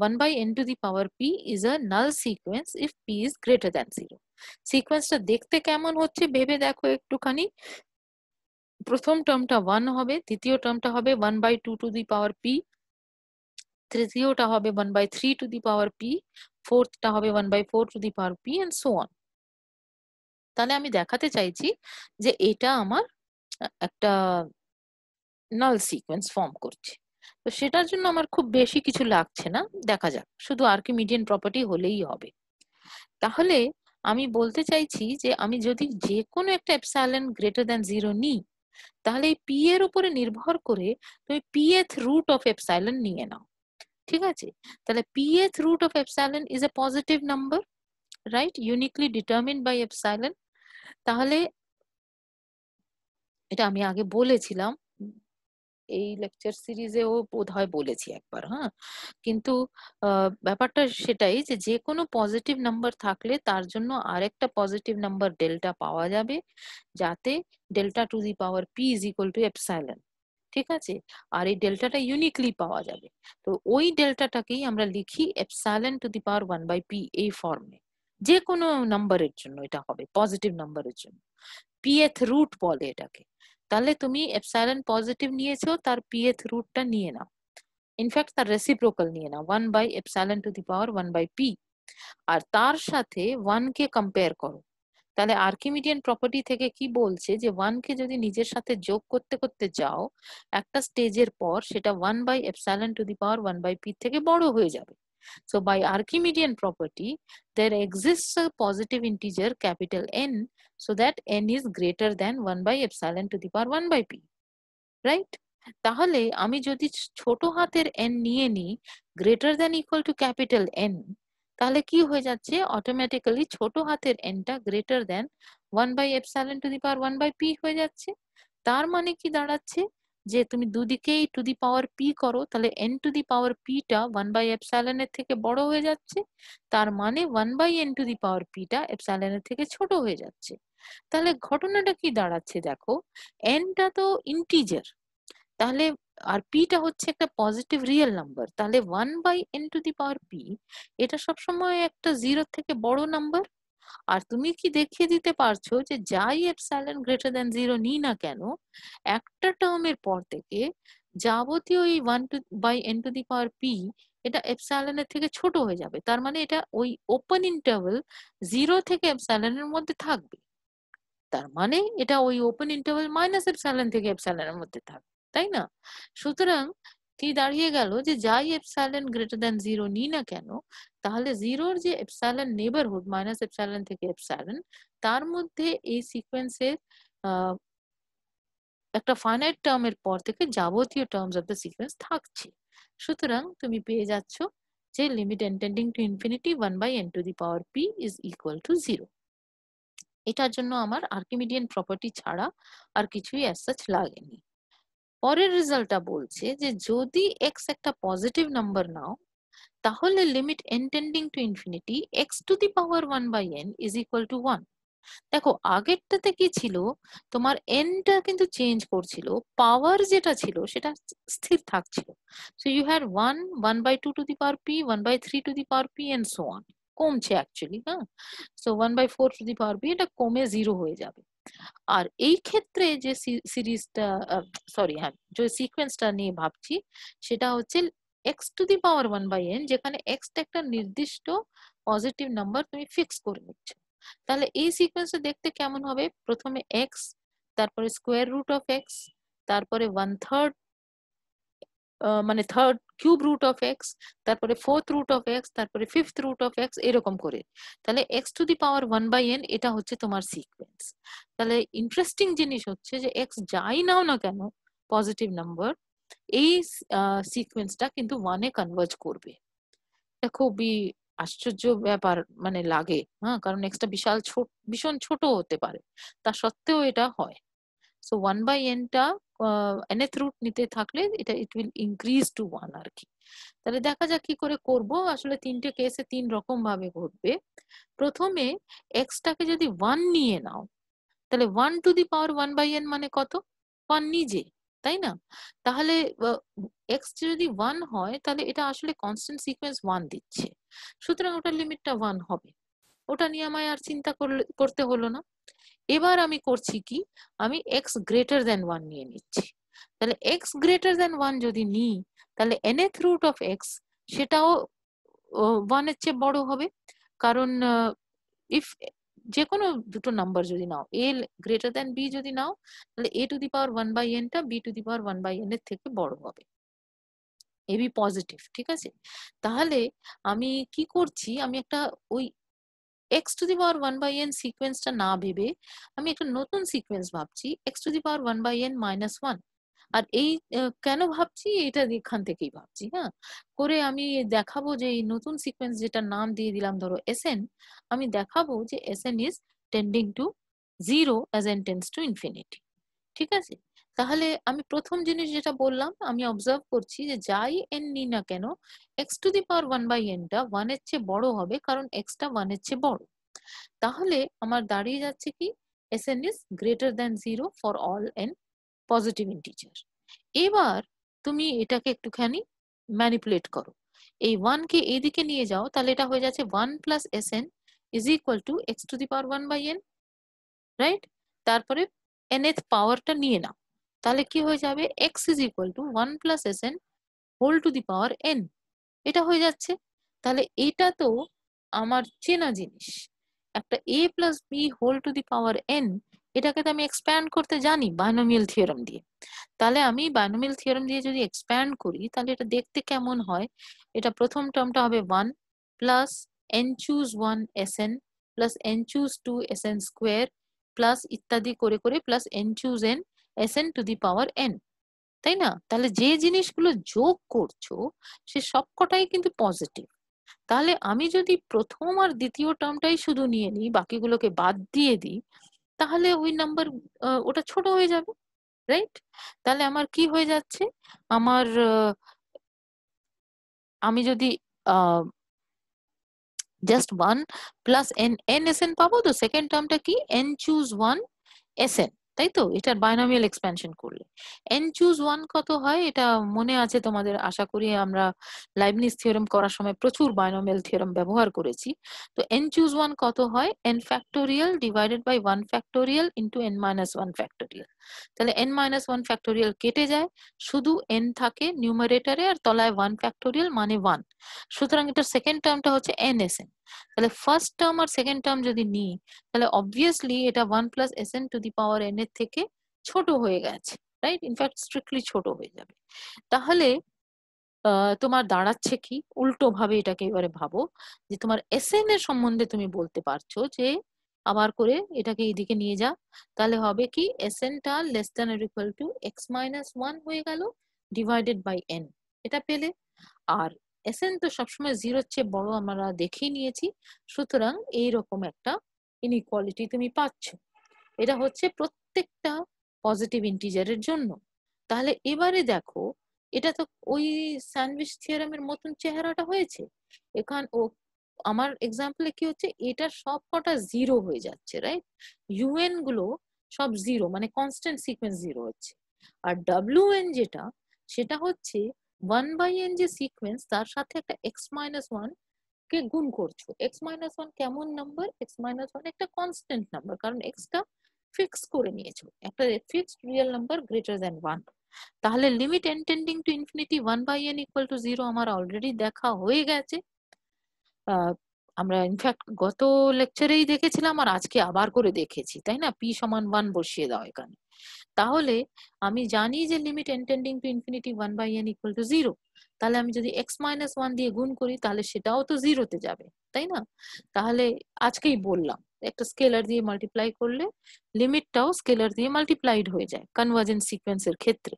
one by N to the power P is a null sequence if P is greater than zero সিকোয়েন্সটা দেখতে কেমন হচ্ছে ভেবে দেখো একটুখানি প্রথম টার্মটা ওয়ান হবে দ্বিতীয় টার্মটা হবে one by two to the power P তৃতীয়টা হবে one by three to the power P ফোর্থটা হবে one by four to the power P and so on তাহলে আমি দেখাতে চাইছি যে এটা আমার একটা নাল সিকোয়েন্স ফর্ম করছে তো সেটার জন্য আমার খুব বেশি কিছু লাগছে না দেখা যাক শুধু আর্কিমিডিয়ান প্রপার্টি হলেই হবে তাহলে আমি বলতে চাইছি যে আমি যদি যে কোনো একটা অ্যাপসাইলেন গ্রেটার দ্যান জিরো নিই তাহলে এই পি এর উপরে নির্ভর করে তুমি Pth root of epsilon নিয়ে নাও ঠিক আছে তাহলে Pth root of epsilon is a positive number right uniquely determined by epsilon তাহলে এটা আমি আগে বলেছিলাম এই লেকচার সিরিজেও বোধ হয় বলেছি একবার হ্যাঁ কিন্তু ব্যাপারটা সেটাই যে যে কোনো পজিটিভ নাম্বার থাকলে তার জন্য আরেকটা পজিটিভ নাম্বার ডেল্টা পাওয়া যাবে যাতে delta to the power P is equal to epsilon ঠিক আছে আর এই ডেল্টাটা ইউনিকলি পাওয়া যাবে তো ওই ডেল্টাটাকেই আমরা লিখি epsilon to the power one by P এই ফর্মে যে কোনো নাম্বারের জন্য এটা হবে পজিটিভ নাম্বারের জন্য পিএথ রুট বলে এটাকে তাহলে তুমি এপসাইলেন পজিটিভ নিয়েছো তার পিএথ রুটটা নিয়ে নাও ইনফ্যাক্ট তার রেসিপ্রোকাল নিয়ে নাও one by epsilon to the power one by P আর তার সাথে ওয়ান কে কম্পেয়ার করো তাহলে আর্কিমিডিয়ান প্রপার্টি থেকে কি বলছে যে ওয়ানকে যদি নিজের সাথে যোগ করতে করতে যাও একটা স্টেজের পর সেটা one by epsilon to the power one by P থেকে বড় হয়ে যাবে So by Archimedean property, there exists a positive integer capital N so that n is greater than 1 by epsilon to the power 1 by p. Right? তাহলে আমি যদি ছোট হাতের n নিয়ে নিই greater than equal to capital n তাহলে কি হয়ে যাচ্ছে অটোমেটিক্যালি ছোট হাতের এনটা greater than one by epsilon to the power one by P হয়ে যাচ্ছে তার মানে কি দাঁড়াচ্ছে যে তুমি দুদিকেই টু দি পাওয়ার পি করো তাহলে এন টু দি পাওয়ার পিটা ওয়ান বাই এর থেকে বড় হয়ে যাচ্ছে তার মানে one by N to the power পিটা এর থেকে ছোট হয়ে যাচ্ছে তাহলে ঘটনাটা কি দাঁড়াচ্ছে দেখো এনটা তো ইন্টিজার তাহলে আর পিটা হচ্ছে একটা পজিটিভ রিয়েল নাম্বার তাহলে one by N to the power p এটা সবসময় একটা জিরো থেকে বড় নাম্বার আর তুমি কি দেখিয়ে দিতে পারছো যে যাই এপসাইলেন গ্রেটার দ্যান জিরো নিই না কেন একটা টার্মের পর থেকে যাবতীয় ওই one two by N to the power p এটা এর থেকে ছোট হয়ে যাবে তার মানে এটা ওই ওপেন ইন্টারভেল জিরো থেকে এর মধ্যে থাকবে তার মানে এটা ওই ওপেন ইন্টারভেল মাইনাস এপসাইলেন থেকে এপসাইলনের মধ্যে থাকবে তাই না সুতরাং কি দাঁড়িয়ে গেল যে যাই এপসাইলেন গ্রেটার দেন জিরো নি না কেন তাহলে জিরোর যে এপসাইলেন নেবারহুড মাইনাস এপসাইলেন থেকে এপসাইলেন তার মধ্যে এই সিকোয়েন্সের একটা ফাইনাইট টার্মের পর থেকে যাবতীয় টার্মস অফ দ্য সিকোয়েন্স থাকছে সুতরাং তুমি পেয়ে যাচ্ছ যে limit এন্টেন্ডিং to infinity one by N to the power P is equal to zero এটার জন্য আমার আর্কিমিডিয়ান প্রপার্টি ছাড়া আর কিছুই অ্যাজ সাচ লাগেনি পরের রেজাল্টটা বলছে যে যদি এক্স একটা পজিটিভ নাম্বার নাও তাহলে limit n tending tending to infinity x to the power one by n is equal to one দেখো আগেরটাতে কি ছিল তোমার এনটা কিন্তু চেঞ্জ করছিল পাওয়ার যেটা ছিল সেটা স্থির থাকছিল so you had one one by two to the power p one by three to the power p and so on কমছে অ্যাকচুয়ালি হ্যাঁ so one by four to the power p এটা কমে জিরো হয়ে যাবে আর এই ক্ষেত্রে যে সিরিজটা সরি হ্যাঁ যে সিকোয়েন্সটা নিয়ে ভাবছি সেটা হচ্ছে x to the power one by n যেখানে এক্সটা একটা নির্দিষ্ট পজিটিভ নাম্বার তুমি ফিক্স করে নিচ্ছ তাহলে এই সিকোয়েন্সটা দেখতে কেমন হবে প্রথমে এক্স তারপরে স্কোয়ার রুট অফ এক্স তারপরে ওয়ান থার্ড মানে third cube root of x তারপরে ফোর্থ রুট অফ এক্স তারপরে ফিফথ রুট অফ এক্স এরকম করে তাহলে x to the power one by n এটা হচ্ছে তোমার সিকোয়েন্স তাহলে ইন্টারেস্টিং জিনিস হচ্ছে যে এক্স যাই নাও না কেন পজিটিভ নাম্বার এই সিকোয়েন্সটা কিন্তু ওয়ানে কনভার্জ করবে এটা খুবই আশ্চর্য ব্যাপার মানে লাগে হ্যাঁ কারণ এক্সটা বিশাল ছোট ভীষণ ছোট হতে পারে তা সত্ত্বেও এটা হয় সো ওয়ান বাই এনটা nth রুট নিতে থাকলে এটা it will increase to one আর কি তাহলে দেখা যাক কি করে করব আসলে তিনটে কেসে তিন রকম ভাবে ঘটবে প্রথমে এক্সটাকে যদি ওয়ান নিয়ে নাও তাহলে one to the power one by n মানে কত ওয়ান নিজে তাই না তাহলে এক্স যদি ওয়ান হয় তাহলে এটা আসলে কনস্ট্যান্ট সিকোয়েন্স ওয়ান দিচ্ছে সুতরাং ওটার লিমিটটা ওয়ান হবে ওটা নিয়ে আমায় আর চিন্তা করতে হলো না এবার আমি করছি কি আমি এক্স গ্রেটার দেন ওয়ান নিয়ে নিচ্ছি তাহলে এক্স গ্রেটার দেন ওয়ান যদি নিই তাহলে এনএথ রুট অফ এক্স সেটাও এর চেয়ে বড় হবে কারণ ইফ যে কোনো দুটো নাম্বার যদি নাও এ গ্রেটার দেন বি যদি নাও তাহলে a to the power one by টা b to the power one by n এর থেকে বড় হবে এবি পজিটিভ ঠিক আছে তাহলে আমি কি করছি আমি একটা ওই x to the power one by n sequence টা না ভেবে আমি একটা নতুন সিকোয়েন্স ভাবছি x to the power one by n minus one আর এই কেন ভাবছি এটা এখান থেকেই ভাবছি হ্যাঁ করে আমি দেখাবো যে এই নতুন সিকোয়েন্স যেটা নাম দিয়ে দিলাম ধরো এস এন আমি দেখাবো যে S N is tending to zero as N tends to infinity ঠিক আছে তাহলে আমি প্রথম জিনিস যেটা বললাম আমি অবজার্ভ করছি যে যাই এন নি না কেন x to the power one by এনটা এর চেয়ে বড় হবে কারণ এক্সটা এর চেয়ে বড় তাহলে আমার দাঁড়িয়ে যাচ্ছে কি S N is greater than zero for all n positive integer এবার তুমি এটাকে একটুখানি ম্যানিপুলেট করো এই ওয়ানকে এইদিকে নিয়ে যাও তাহলে এটা হয়ে যাচ্ছে one plus s N is equal to x to the power one by n right তারপরে এথ পাওয়ারটা নিয়ে নাও তাহলে কি হয়ে যাবে x is equal to one plus s n whole to the power n এটা হয়ে যাচ্ছে তাহলে এটা তো আমার চেনা জিনিস একটা a plus b whole to the power n এটাকে তো আমি এক্সপ্যান্ড করতে জানি বাইনোমিয়াল থিওরাম দিয়ে তাহলে আমি বাইনোমিয়াল থিওরাম দিয়ে যদি এক্সপ্যান্ড করি তাহলে এটা দেখতে কেমন হয় এটা প্রথম টার্মটা হবে one plus n choose one s N plus n choose two s n square plus ইত্যাদি করে করে plus n choose n s n to the power n তাই না তাহলে যে জিনিসগুলো যোগ করছো সে সবকটাই কিন্তু পজিটিভ তাহলে আমি যদি প্রথম আর দ্বিতীয় টার্মটাই শুধু নিয়ে নিই বাকিগুলোকে বাদ দিয়ে দিই তাহলে ওই নাম্বার ওটা ছোট হয়ে যাবে রাইট তাহলে আমার কি হয়ে যাচ্ছে আমার আমি যদি just one plus n n s n পাবো তো সেকেন্ড টার্মটা কি n choose one s n তাই তো এটার বাইনামিয়াল এক্সপেনশন করলে এন চুজ ওয়ান কত হয় এটা মনে আছে তোমাদের আশা করি আমরা লাইবনিস থিওরাম করার সময় প্রচুর বাইনামিয়াল থিওরাম ব্যবহার করেছি তো এন চুজ ওয়ান কত হয় n factorial divided by one factorial into n minus one factorial তাহলে এন মাইনাস ওয়ান ফ্যাক্টোরিয়াল কেটে যায় শুধু এন থাকে নিউমারেটারে আর তলায় ওয়ান ফ্যাক্টোরিয়াল মানে ওয়ান সুতরাং এটার সেকেন্ড টার্মটা হচ্ছে এন এস এন তাহলে ফার্স্ট টার্ম আর সেকেন্ড টার্ম যদি নিই তাহলে অবভিয়াসলি এটা one plus s n to the power n এর থেকে ছোট হয়ে গেছে রাইট ইনফ্যাক্ট স্ট্রিক্টলি ছোট হয়ে যাবে তাহলে তোমার দাঁড়াচ্ছে কি উল্টো ভাবে এটাকে এবারে ভাবো যে তোমার এস এন এর সম্বন্ধে তুমি বলতে পারছো যে আবার করে এটাকে এদিকে নিয়ে যা তাহলে হবে কি এস টা less than or equal to x minus one হয়ে গেল ডিভাইডেড বাই এন এটা পেলে আর এসএন তো সবসময় জিরোর চেয়ে বড় আমরা দেখে নিয়েছি সুতরাং এইরকম একটা ইনইকোয়ালিটি তুমি পাচ্ছ এটা হচ্ছে প্রত্যেকটা পজিটিভ ইন্টিজারের জন্য তাহলে এবারে দেখো এটা তো ওই স্যান্ডউইচ থিওরামের মতন চেহারাটা হয়েছে এখান ও আমার এক্সাম্পলে কি হচ্ছে এটা সব কটা জিরো হয়ে যাচ্ছে রাইট ইউএন গুলো সব জিরো মানে কনস্ট্যান্ট সিকোয়েন্স জিরো হচ্ছে আর ডাব্লিউএন যেটা সেটা হচ্ছে ওয়ান বাই এন যে সিকোয়েন্স তার সাথে একটা এক্স মাইনাস ওয়ান কে গুণ করছো এক্স মাইনাস ওয়ান কেমন নাম্বার এক্স মাইনাস ওয়ান একটা কনস্ট্যান্ট নাম্বার কারণ এক্সটা ফিক্স করে নিয়েছো একটা fixed real number greater than one তাহলে limit N tending to infinity one by N equal to zero আমার অলরেডি দেখা হয়ে গেছে আমরা ইনফ্যাক্ট গত লেকচারেই দেখেছিলাম আর আজকে আবার করে দেখেছি তাই না পি সমান ওয়ান বসিয়ে দাও এখানে তাহলে আমি জানি যে limit এন্টেন্ডিং to infinity one by N equal to zero তাহলে আমি যদি এক্স মাইনাস ওয়ান দিয়ে গুণ করি তাহলে সেটাও তো জিরোতে যাবে তাই না তাহলে আজকেই বললাম একটা স্কেলার দিয়ে মাল্টিপ্লাই করলে লিমিটটাও স্কেলার দিয়ে মাল্টিপ্লাইড হয়ে যায় কনভার্জেন্ট সিকোয়েন্সের ক্ষেত্রে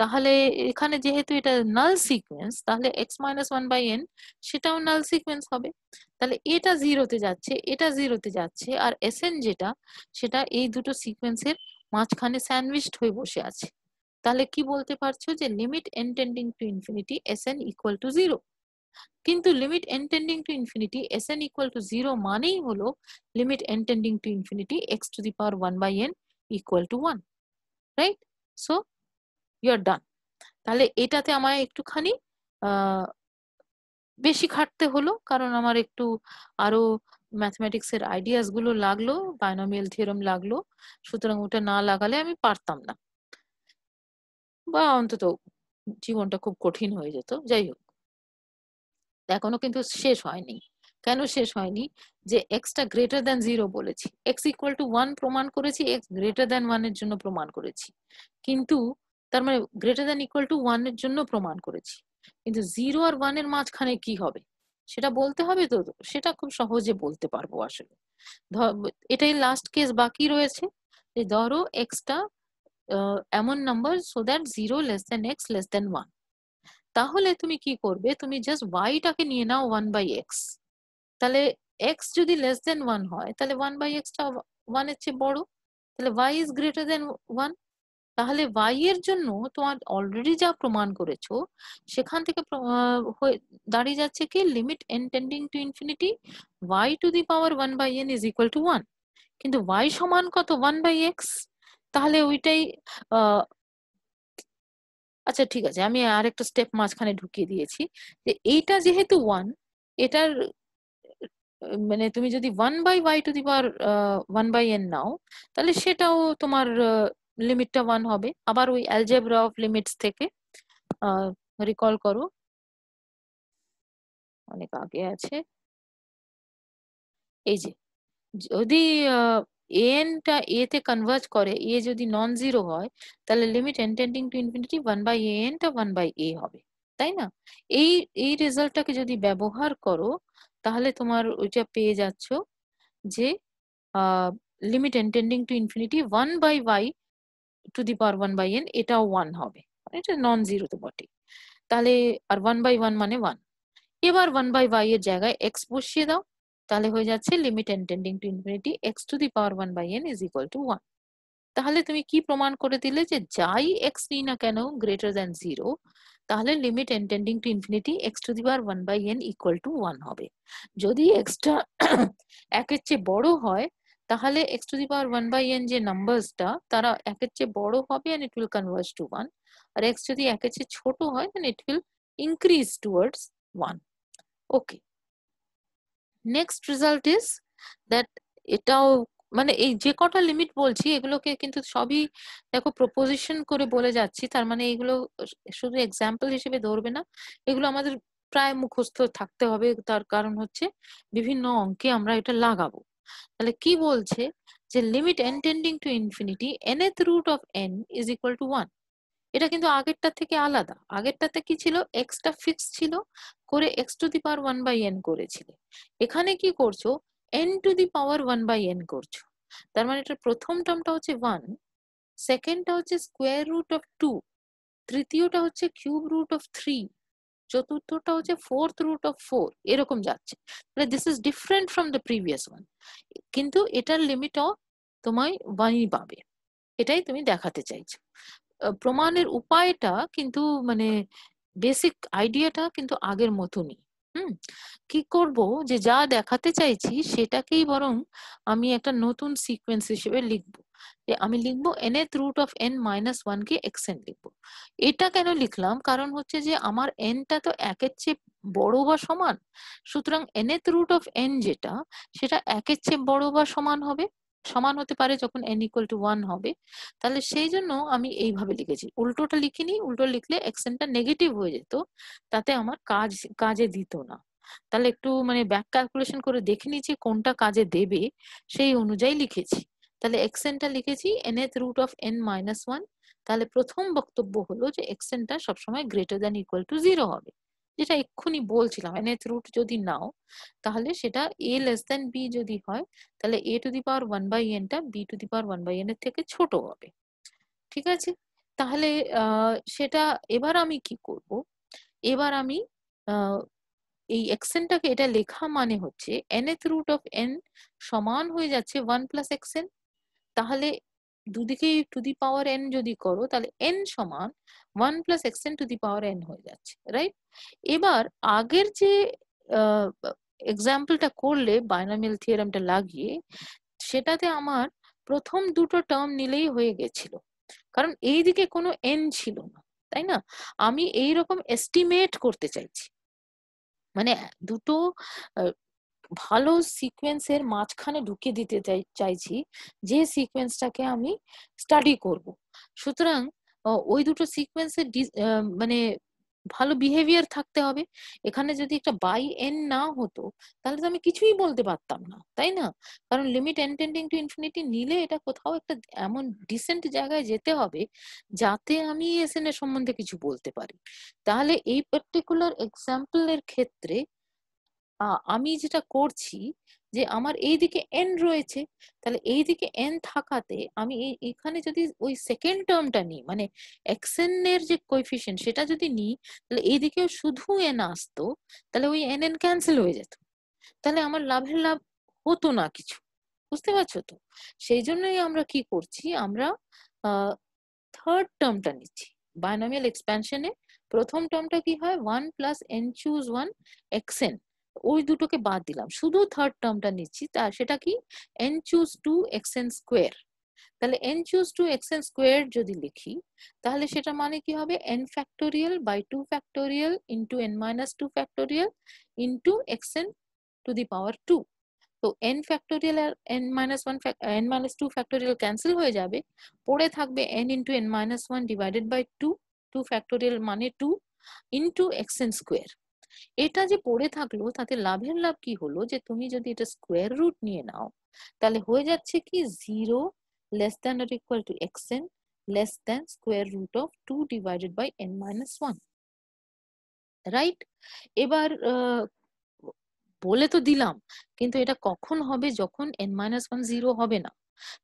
তাহলে এখানে যেহেতু এটা নাল সিকোয়েন্স তাহলে x minus one by n সেটাও নাল সিকোয়েন্স হবে তাহলে এটা জিরোতে যাচ্ছে এটা জিরোতে যাচ্ছে আর এস এন যেটা সেটা এই দুটো সিকোয়েন্সের মাঝখানে স্যান্ডউইচড হয়ে বসে আছে তাহলে কি বলতে পারছো যে limit এনটেন্ডিং to infinity S N equal to zero কিন্তু limit এনটেন্ডিং to infinity S N equal to zero মানেই হলো limit এনটেন্ডিং to infinity x to the power one by N equal to one right so আর ডান তাহলে এটাতে আমায় একটুখানি বেশি খাটতে হলো কারণ আমার একটু আরো ম্যাথমেটিক্স এর আইডিয়াস গুলো লাগলো বাইনোমিয়াল থিওরাম লাগলো সুতরাং ওটা না লাগালে আমি পারতাম না বা অন্তত জীবনটা খুব কঠিন হয়ে যেত যাই হোক এখনো কিন্তু শেষ হয়নি কেন শেষ হয়নি যে এক্সটা গ্রেটার দ্যান জিরো বলেছি এক্স ইকুয়াল টু ওয়ান প্রমাণ করেছি এক্স গ্রেটার দেন ওয়ান এর জন্য প্রমাণ করেছি কিন্তু তার মানে greater than equal to one এর জন্য প্রমাণ করেছি কিন্তু জিরো আর ওয়ান এর মাঝখানে কি হবে সেটা বলতে হবে তো সেটা খুব সহজে বলতে পারবো আসলে এটাই লাস্ট কেস বাকি রয়েছে যে ধরো এক্সটা এমন number so that zero less than x less than one তাহলে তুমি কি করবে তুমি জাস্ট ওয়াইটাকে নিয়ে নাও ওয়ান বাই এক্স তাহলে এক্স যদি লেস দেন ওয়ান হয় তাহলে ওয়ান বাই এক্সটা এর চেয়ে বড় তাহলে y is greater than one তাহলে ওয়াই এর জন্য তোমার অলরেডি যা প্রমাণ করেছো সেখান থেকে দাঁড়িয়ে যাচ্ছে কি limit N tending to infinity y to the power one by n is equal to one কিন্তু ওয়াই সমান কত ওয়ান বাই এক্স তাহলে ওইটাই আচ্ছা ঠিক আছে আমি আর একটা স্টেপ মাঝখানে ঢুকিয়ে দিয়েছি যে এইটা যেহেতু ওয়ান এটার মানে তুমি যদি one by y to the power one by n নাও তাহলে সেটাও তোমার লিমিটটা ওয়ান হবে আবার ওই অ্যালজেব্রা অফ লিমিটস থেকে রিকল করো অনেক আগে আছে এই যে যদি এনটা এ তে কনভার্জ করে এ যদি নন জিরো হয় তাহলে limit N tending to infinity one by এনটা ওয়ান বাই এ হবে তাই না এই এই রেজাল্টটাকে যদি ব্যবহার করো তাহলে তোমার ওইটা পেয়ে যাচ্ছ যে limit N tending to infinity one by y to the power one by n এটাও ওয়ান হবে এটা নন জিরো তো বটে তাহলে আর ওয়ান বাই ওয়ান মানে ওয়ান এবার ওয়ান বাই ওয়াই এর জায়গায় এক্স বসিয়ে দাও তাহলে হয়ে যাচ্ছে limit tending to infinity x to the power one by n is equal to one তাহলে তুমি কি প্রমাণ করে দিলে যে যাই এক্স নিই না কেন গ্রেটার দ্যান জিরো তাহলে limit tending to infinity x to the power one by N equal to one হবে যদি এক্সটা একের চেয়ে বড় হয় তাহলে x to the power one by N যে নাম্বারসটা তারা একের চেয়ে বড় হবে and it will converge to one আর এক্স যদি একের চেয়ে ছোট হয় then it will increase towards one okay next result is that এটাও মানে এই যে কটা লিমিট বলছি এগুলোকে কিন্তু সবই দেখো প্রপোজিশন করে বলে যাচ্ছি তার মানে এগুলো শুধু এক্সাম্পল হিসেবে ধরবে না এগুলো আমাদের প্রায় মুখস্থ থাকতে হবে তার কারণ হচ্ছে বিভিন্ন অঙ্কে আমরা এটা লাগাবো তাহলে কি বলছে যে limit N tending to infinity nth root of n is equal to one এটা কিন্তু আগেরটা থেকে আলাদা আগেরটাতে কি ছিল এক্সটা ফিক্স ছিল করে x to the power one by n করেছিলে এখানে কি করছো n to the power one by n করছো তার মানে এটা প্রথম টার্মটা হচ্ছে ওয়ান সেকেন্ডটা হচ্ছে স্কোয়ার রুট অফ টু তৃতীয়টা হচ্ছে কিউব রুট অফ থ্রি চতুর্থটা হচ্ছে ফোর্থ রুট অফ ফোর এরকম যাচ্ছে this is different from the previous one কিন্তু এটার লিমিটও তোমায় ওয়ানই পাবে এটাই তুমি দেখাতে চাইছো প্রমাণের উপায়টা কিন্তু মানে বেসিক আইডিয়াটা কিন্তু আগের মতনই হুম কি করব যে যা দেখাতে চাইছি সেটাকেই বরং আমি একটা নতুন সিকোয়েন্স হিসেবে লিখবো আমি লিখবো nth root of n minus one কে এন লিখবো এটা কেন লিখলাম কারণ হচ্ছে যে আমার এনটা তো একের চেয়ে বড় বা সমান সুতরাং nth root of n যেটা সেটা একের চেয়ে বড় বা সমান হবে সমান হতে পারে যখন n ইকুয়াল টু ওয়ান হবে তাহলে সেই জন্য আমি এইভাবে লিখেছি উল্টোটা লিখিনি উল্টো লিখলে এক্সেনটা নেগেটিভ হয়ে যেত তাতে আমার কাজ কাজে দিত না তাহলে একটু মানে ব্যাক ক্যালকুলেশন করে দেখে নিয়েছি কোনটা কাজে দেবে সেই অনুযায়ী লিখেছি তাহলে এক্সেনটা লিখেছি nth root of n minus one তাহলে প্রথম বক্তব্য হলো যে এক্সেনটা সবসময় greater than equal to zero হবে যেটা এক্ষুনি বলছিলাম এন এথ রুট যদি নাও তাহলে সেটা এ লেস দ্যান বি যদি হয় তাহলে a to the power one by এনটা b to the power one by n এর থেকে ছোট হবে ঠিক আছে তাহলে সেটা এবার আমি কি করব এবার আমি এই এক্সেনটাকে এটা লেখা মানে হচ্ছে nth root of n সমান হয়ে যাচ্ছে ওয়ান প্লাস এক্সেন তাহলে দুদিকে টু দি পাওয়ার এন যদি করো তাহলে এন সমান one plus x n to the power n হয়ে যাচ্ছে রাইট এবার আগের যে এক্সাম্পলটা করলে বাইনামিল থিয়ারামটা লাগিয়ে সেটাতে আমার প্রথম দুটো টার্ম নিলেই হয়ে গেছিল কারণ এই দিকে কোনো এন ছিল না তাই না আমি এই রকম এস্টিমেট করতে চাইছি মানে দুটো ভালো সিকোয়েন্সের মাঝখানে ঢুকে দিতে চাইছি যে সিকোয়েন্সটাকে আমি স্টাডি করব সুতরাং ওই দুটো সিকোয়েন্সের মানে ভালো বিহেভিয়ার থাকতে হবে এখানে যদি একটা বাই এন না হতো তাহলে তো আমি কিছুই বলতে পারতাম না তাই না কারণ limit N tending to infinity নিলে এটা কোথাও একটা এমন ডিসেন্ট জায়গায় যেতে হবে যাতে আমি এস এন এর সম্বন্ধে কিছু বলতে পারি তাহলে এই পার্টিকুলার এক্সাম্পলের ক্ষেত্রে আমি যেটা করছি যে আমার এই দিকে এন রয়েছে তাহলে এই দিকে এন থাকাতে আমি এখানে যদি ওই সেকেন্ড টার্মটা নিই মানে এর যে কোয়েফিশিয়েন্ট সেটা যদি নিই তাহলে দিকে শুধু এন আসতো তাহলে ওই এন এন ক্যান্সেল হয়ে যেত তাহলে আমার লাভের লাভ হতো না কিছু বুঝতে পারছো তো সেই জন্যই আমরা কি করছি আমরা থার্ড টার্মটা নিচ্ছি বাইনোমিয়াল এক্সপ্যানশনে প্রথম টার্মটা কি হয় one plus n choose one x n ওই দুটোকে বাদ দিলাম শুধু থার্ড টার্মটা নিচ্ছি তা সেটা কি n choose two x n square তাহলে n choose two x n square যদি লিখি তাহলে সেটা মানে কি হবে n factorial by two factorial into n minus two factorial into x n to the power two তো এন ফ্যাক্টোরিয়াল আর n minus one n minus two factorial cancel হয়ে যাবে পড়ে থাকবে n into n minus one divided by two two factorial মানে টু ইন্টু এক্সেন স্কোয়ার এটা যে পড়ে থাকলো তাতে লাভের লাভ কি হলো যে তুমি যদি এটা স্কোয়ার রুট নিয়ে নাও তাহলে হয়ে যাচ্ছে কি zero less than R equal to x n less than square root of two divided by n minus one right এবার বলে তো দিলাম কিন্তু এটা কখন হবে যখন এন মাইনাস ওয়ান জিরো হবে না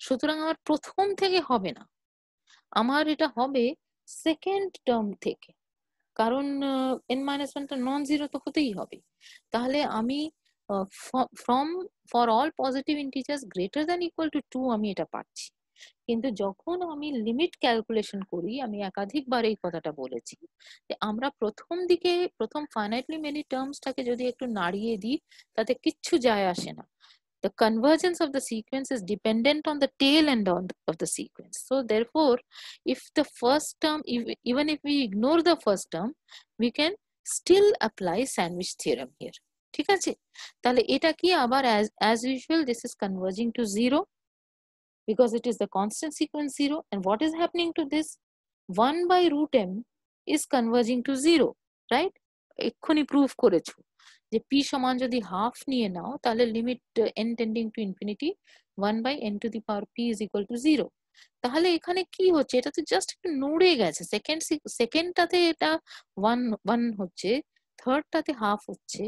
সুতরাং আমার প্রথম থেকে হবে না আমার এটা হবে সেকেন্ড টার্ম থেকে কারণ এন মাইনাস ওয়ানটা নন জিরো তো হতেই হবে তাহলে আমি from for all positive integers greater than equal to two আমি এটা পাচ্ছি কিন্তু যখন আমি লিমিট ক্যালকুলেশন করি আমি একাধিকবার এই কথাটা বলেছি যে আমরা প্রথম দিকে প্রথম ফাইনাইটলি মেনি টার্মসটাকে যদি একটু নাড়িয়ে দিই তাতে কিচ্ছু যায় আসে না the convergence of the sequence is dependent on the tail end of the sequence. So therefore, if the first term, if, even if we ignore the first term, we can still apply sandwich theorem here. as as usual this is converging to zero because it is the constant sequence zero and what is happening to this 1 by root m is converging to zero right এক্ষুনি proof করেছো যে পি সমান যদি হাফ নিয়ে নাও তাহলে limit N tending to infinity one by N to the power P is equal to zero তাহলে এখানে কি হচ্ছে এটা তো জাস্ট একটু নড়ে গেছে সেকেন্ড সেকেন্ডটাতে এটা ওয়ান ওয়ান হচ্ছে থার্ডটাতে হাফ হচ্ছে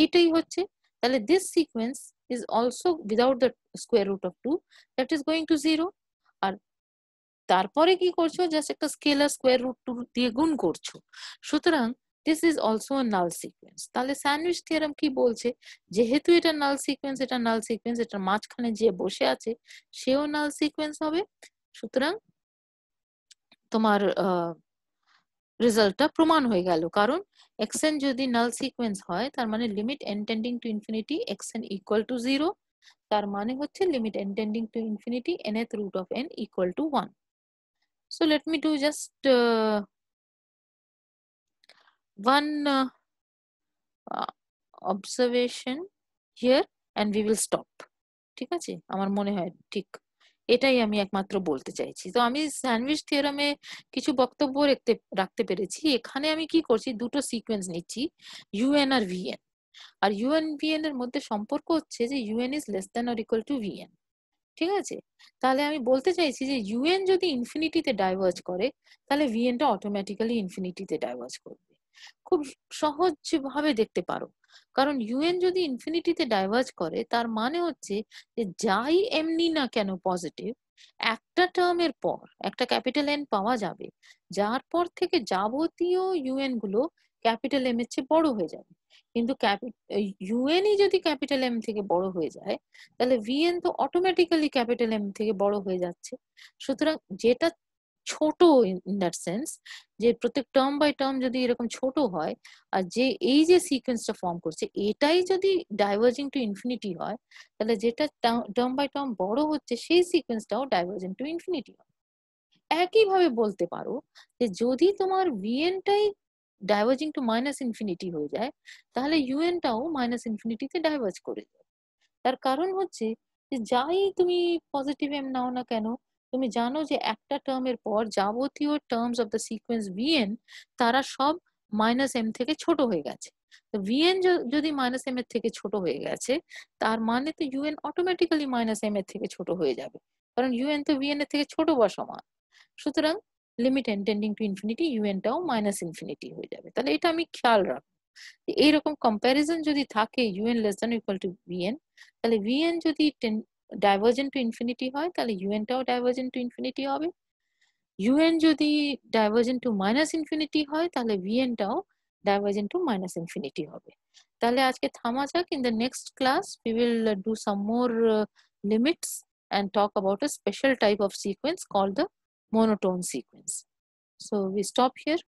এইটাই হচ্ছে তাহলে this sequence is also without the square root of two that is going to zero আর তারপরে কি করছো জাস্ট একটা স্কেলার স্কোয়ার রুট টু দিয়ে গুণ করছো সুতরাং this is also null sequence তাহলে স্যান্ডউইচ থিওরাম কি বলছে যেহেতু এটা নাল সিকোয়েন্স এটা নাল সিকোয়েন্স এটা মাঝখানে যে বসে আছে সেও নাল সিকোয়েন্স হবে সুতরাং তোমার রেজাল্টটা প্রমাণ হয়ে গেল কারণ এক্সএন যদি নাল সিকোয়েন্স হয় তার মানে limit এনটেন্ডিং to infinity x n equal to zero তার মানে হচ্ছে limit এনটেন্ডিং to infinity nth root of n equal to one so let me do just one uh, uh, observation here and we will stop ঠিক আছে আমার মনে হয় ঠিক এটাই আমি একমাত্র বলতে চাইছি তো আমি স্যান্ডউইচ থিওরামে কিছু বক্তব্য রাখতে রাখতে পেরেছি এখানে আমি কি করছি দুটো সিকোয়েন্স নিচ্ছি ইউএন আর ভিএন আর ইউএন ভিএন এর মধ্যে সম্পর্ক হচ্ছে যে UN is less than or equal to v n ঠিক আছে তাহলে আমি বলতে চাইছি যে ইউএন যদি ইনফিনিটিতে ডাইভার্জ করে তাহলে ভিএনটা অটোমেটিক্যালি ইনফিনিটিতে ডাইভার্জ করবে খুব সহজ ভাবে দেখতে পারো কারণ ইউএন যদি ইনফিনিটিতে ডাইভার্জ করে তার মানে হচ্ছে যে যাই এমনি না কেন পজিটিভ একটা টার্মের পর একটা ক্যাপিটাল এন পাওয়া যাবে যার পর থেকে যাবতীয় ইউএন গুলো ক্যাপিটাল এম এর চেয়ে বড় হয়ে যাবে কিন্তু ইউএনই যদি ক্যাপিটাল এম থেকে বড় হয়ে যায় তাহলে ভিএন তো অটোমেটিক্যালি ক্যাপিটাল এম থেকে বড় হয়ে যাচ্ছে সুতরাং যেটা ছোট ইন দ্যাট সেন্স যে প্রত্যেক টার্ম বাই টার্ম যদি এরকম ছোট হয় আর যে এই যে সিকোয়েন্সটা ফর্ম করছে এটাই যদি ডাইভার্জিং টু ইনফিনিটি হয় তাহলে যেটা টার্ম বাই টার্ম বড় হচ্ছে সেই সিকোয়েন্সটাও ডাইভার্জিং টু ইনফিনিটি হয় একইভাবে বলতে পারো যে যদি তোমার ভিএনটাই ডাইভার্জিং টু মাইনাস ইনফিনিটি হয়ে যায় তাহলে ইউএনটাও মাইনাস ইনফিনিটিতে ডাইভার্জ করে যায় তার কারণ হচ্ছে যে যাই তুমি পজিটিভ এম নাও না কেন তুমি জানো যে একটা টার্মের পর যাবতীয় terms of the sequence v n তারা সব মাইনাস এম থেকে ছোট হয়ে গেছে তো ভিএন যদি মাইনাস এম এর থেকে ছোট হয়ে গেছে তার মানে তো ইউএন অটোমেটিক্যালি মাইনাস এম এর থেকে ছোট হয়ে যাবে কারণ ইউএন তো ভিএন এর থেকে ছোট বা সমান সুতরাং লিমিট এন্টেন্ডিং টু ইনফিনিটি ইউএন টাও মাইনাস ইনফিনিটি হয়ে যাবে তাহলে এটা আমি খেয়াল রাখবো এইরকম কম্প্যারিজন যদি থাকে u n less than equal to v n তাহলে ভিএন যদি divergent to infinity hoy tale un tao divergent to infinity hobe un jodi divergent to minus infinity hoy tale vn tao divergent to minus infinity hobe tale ajke thama jak in the next class we will do some more uh, limits and talk about a special type of sequence called the monotone sequence so we stop here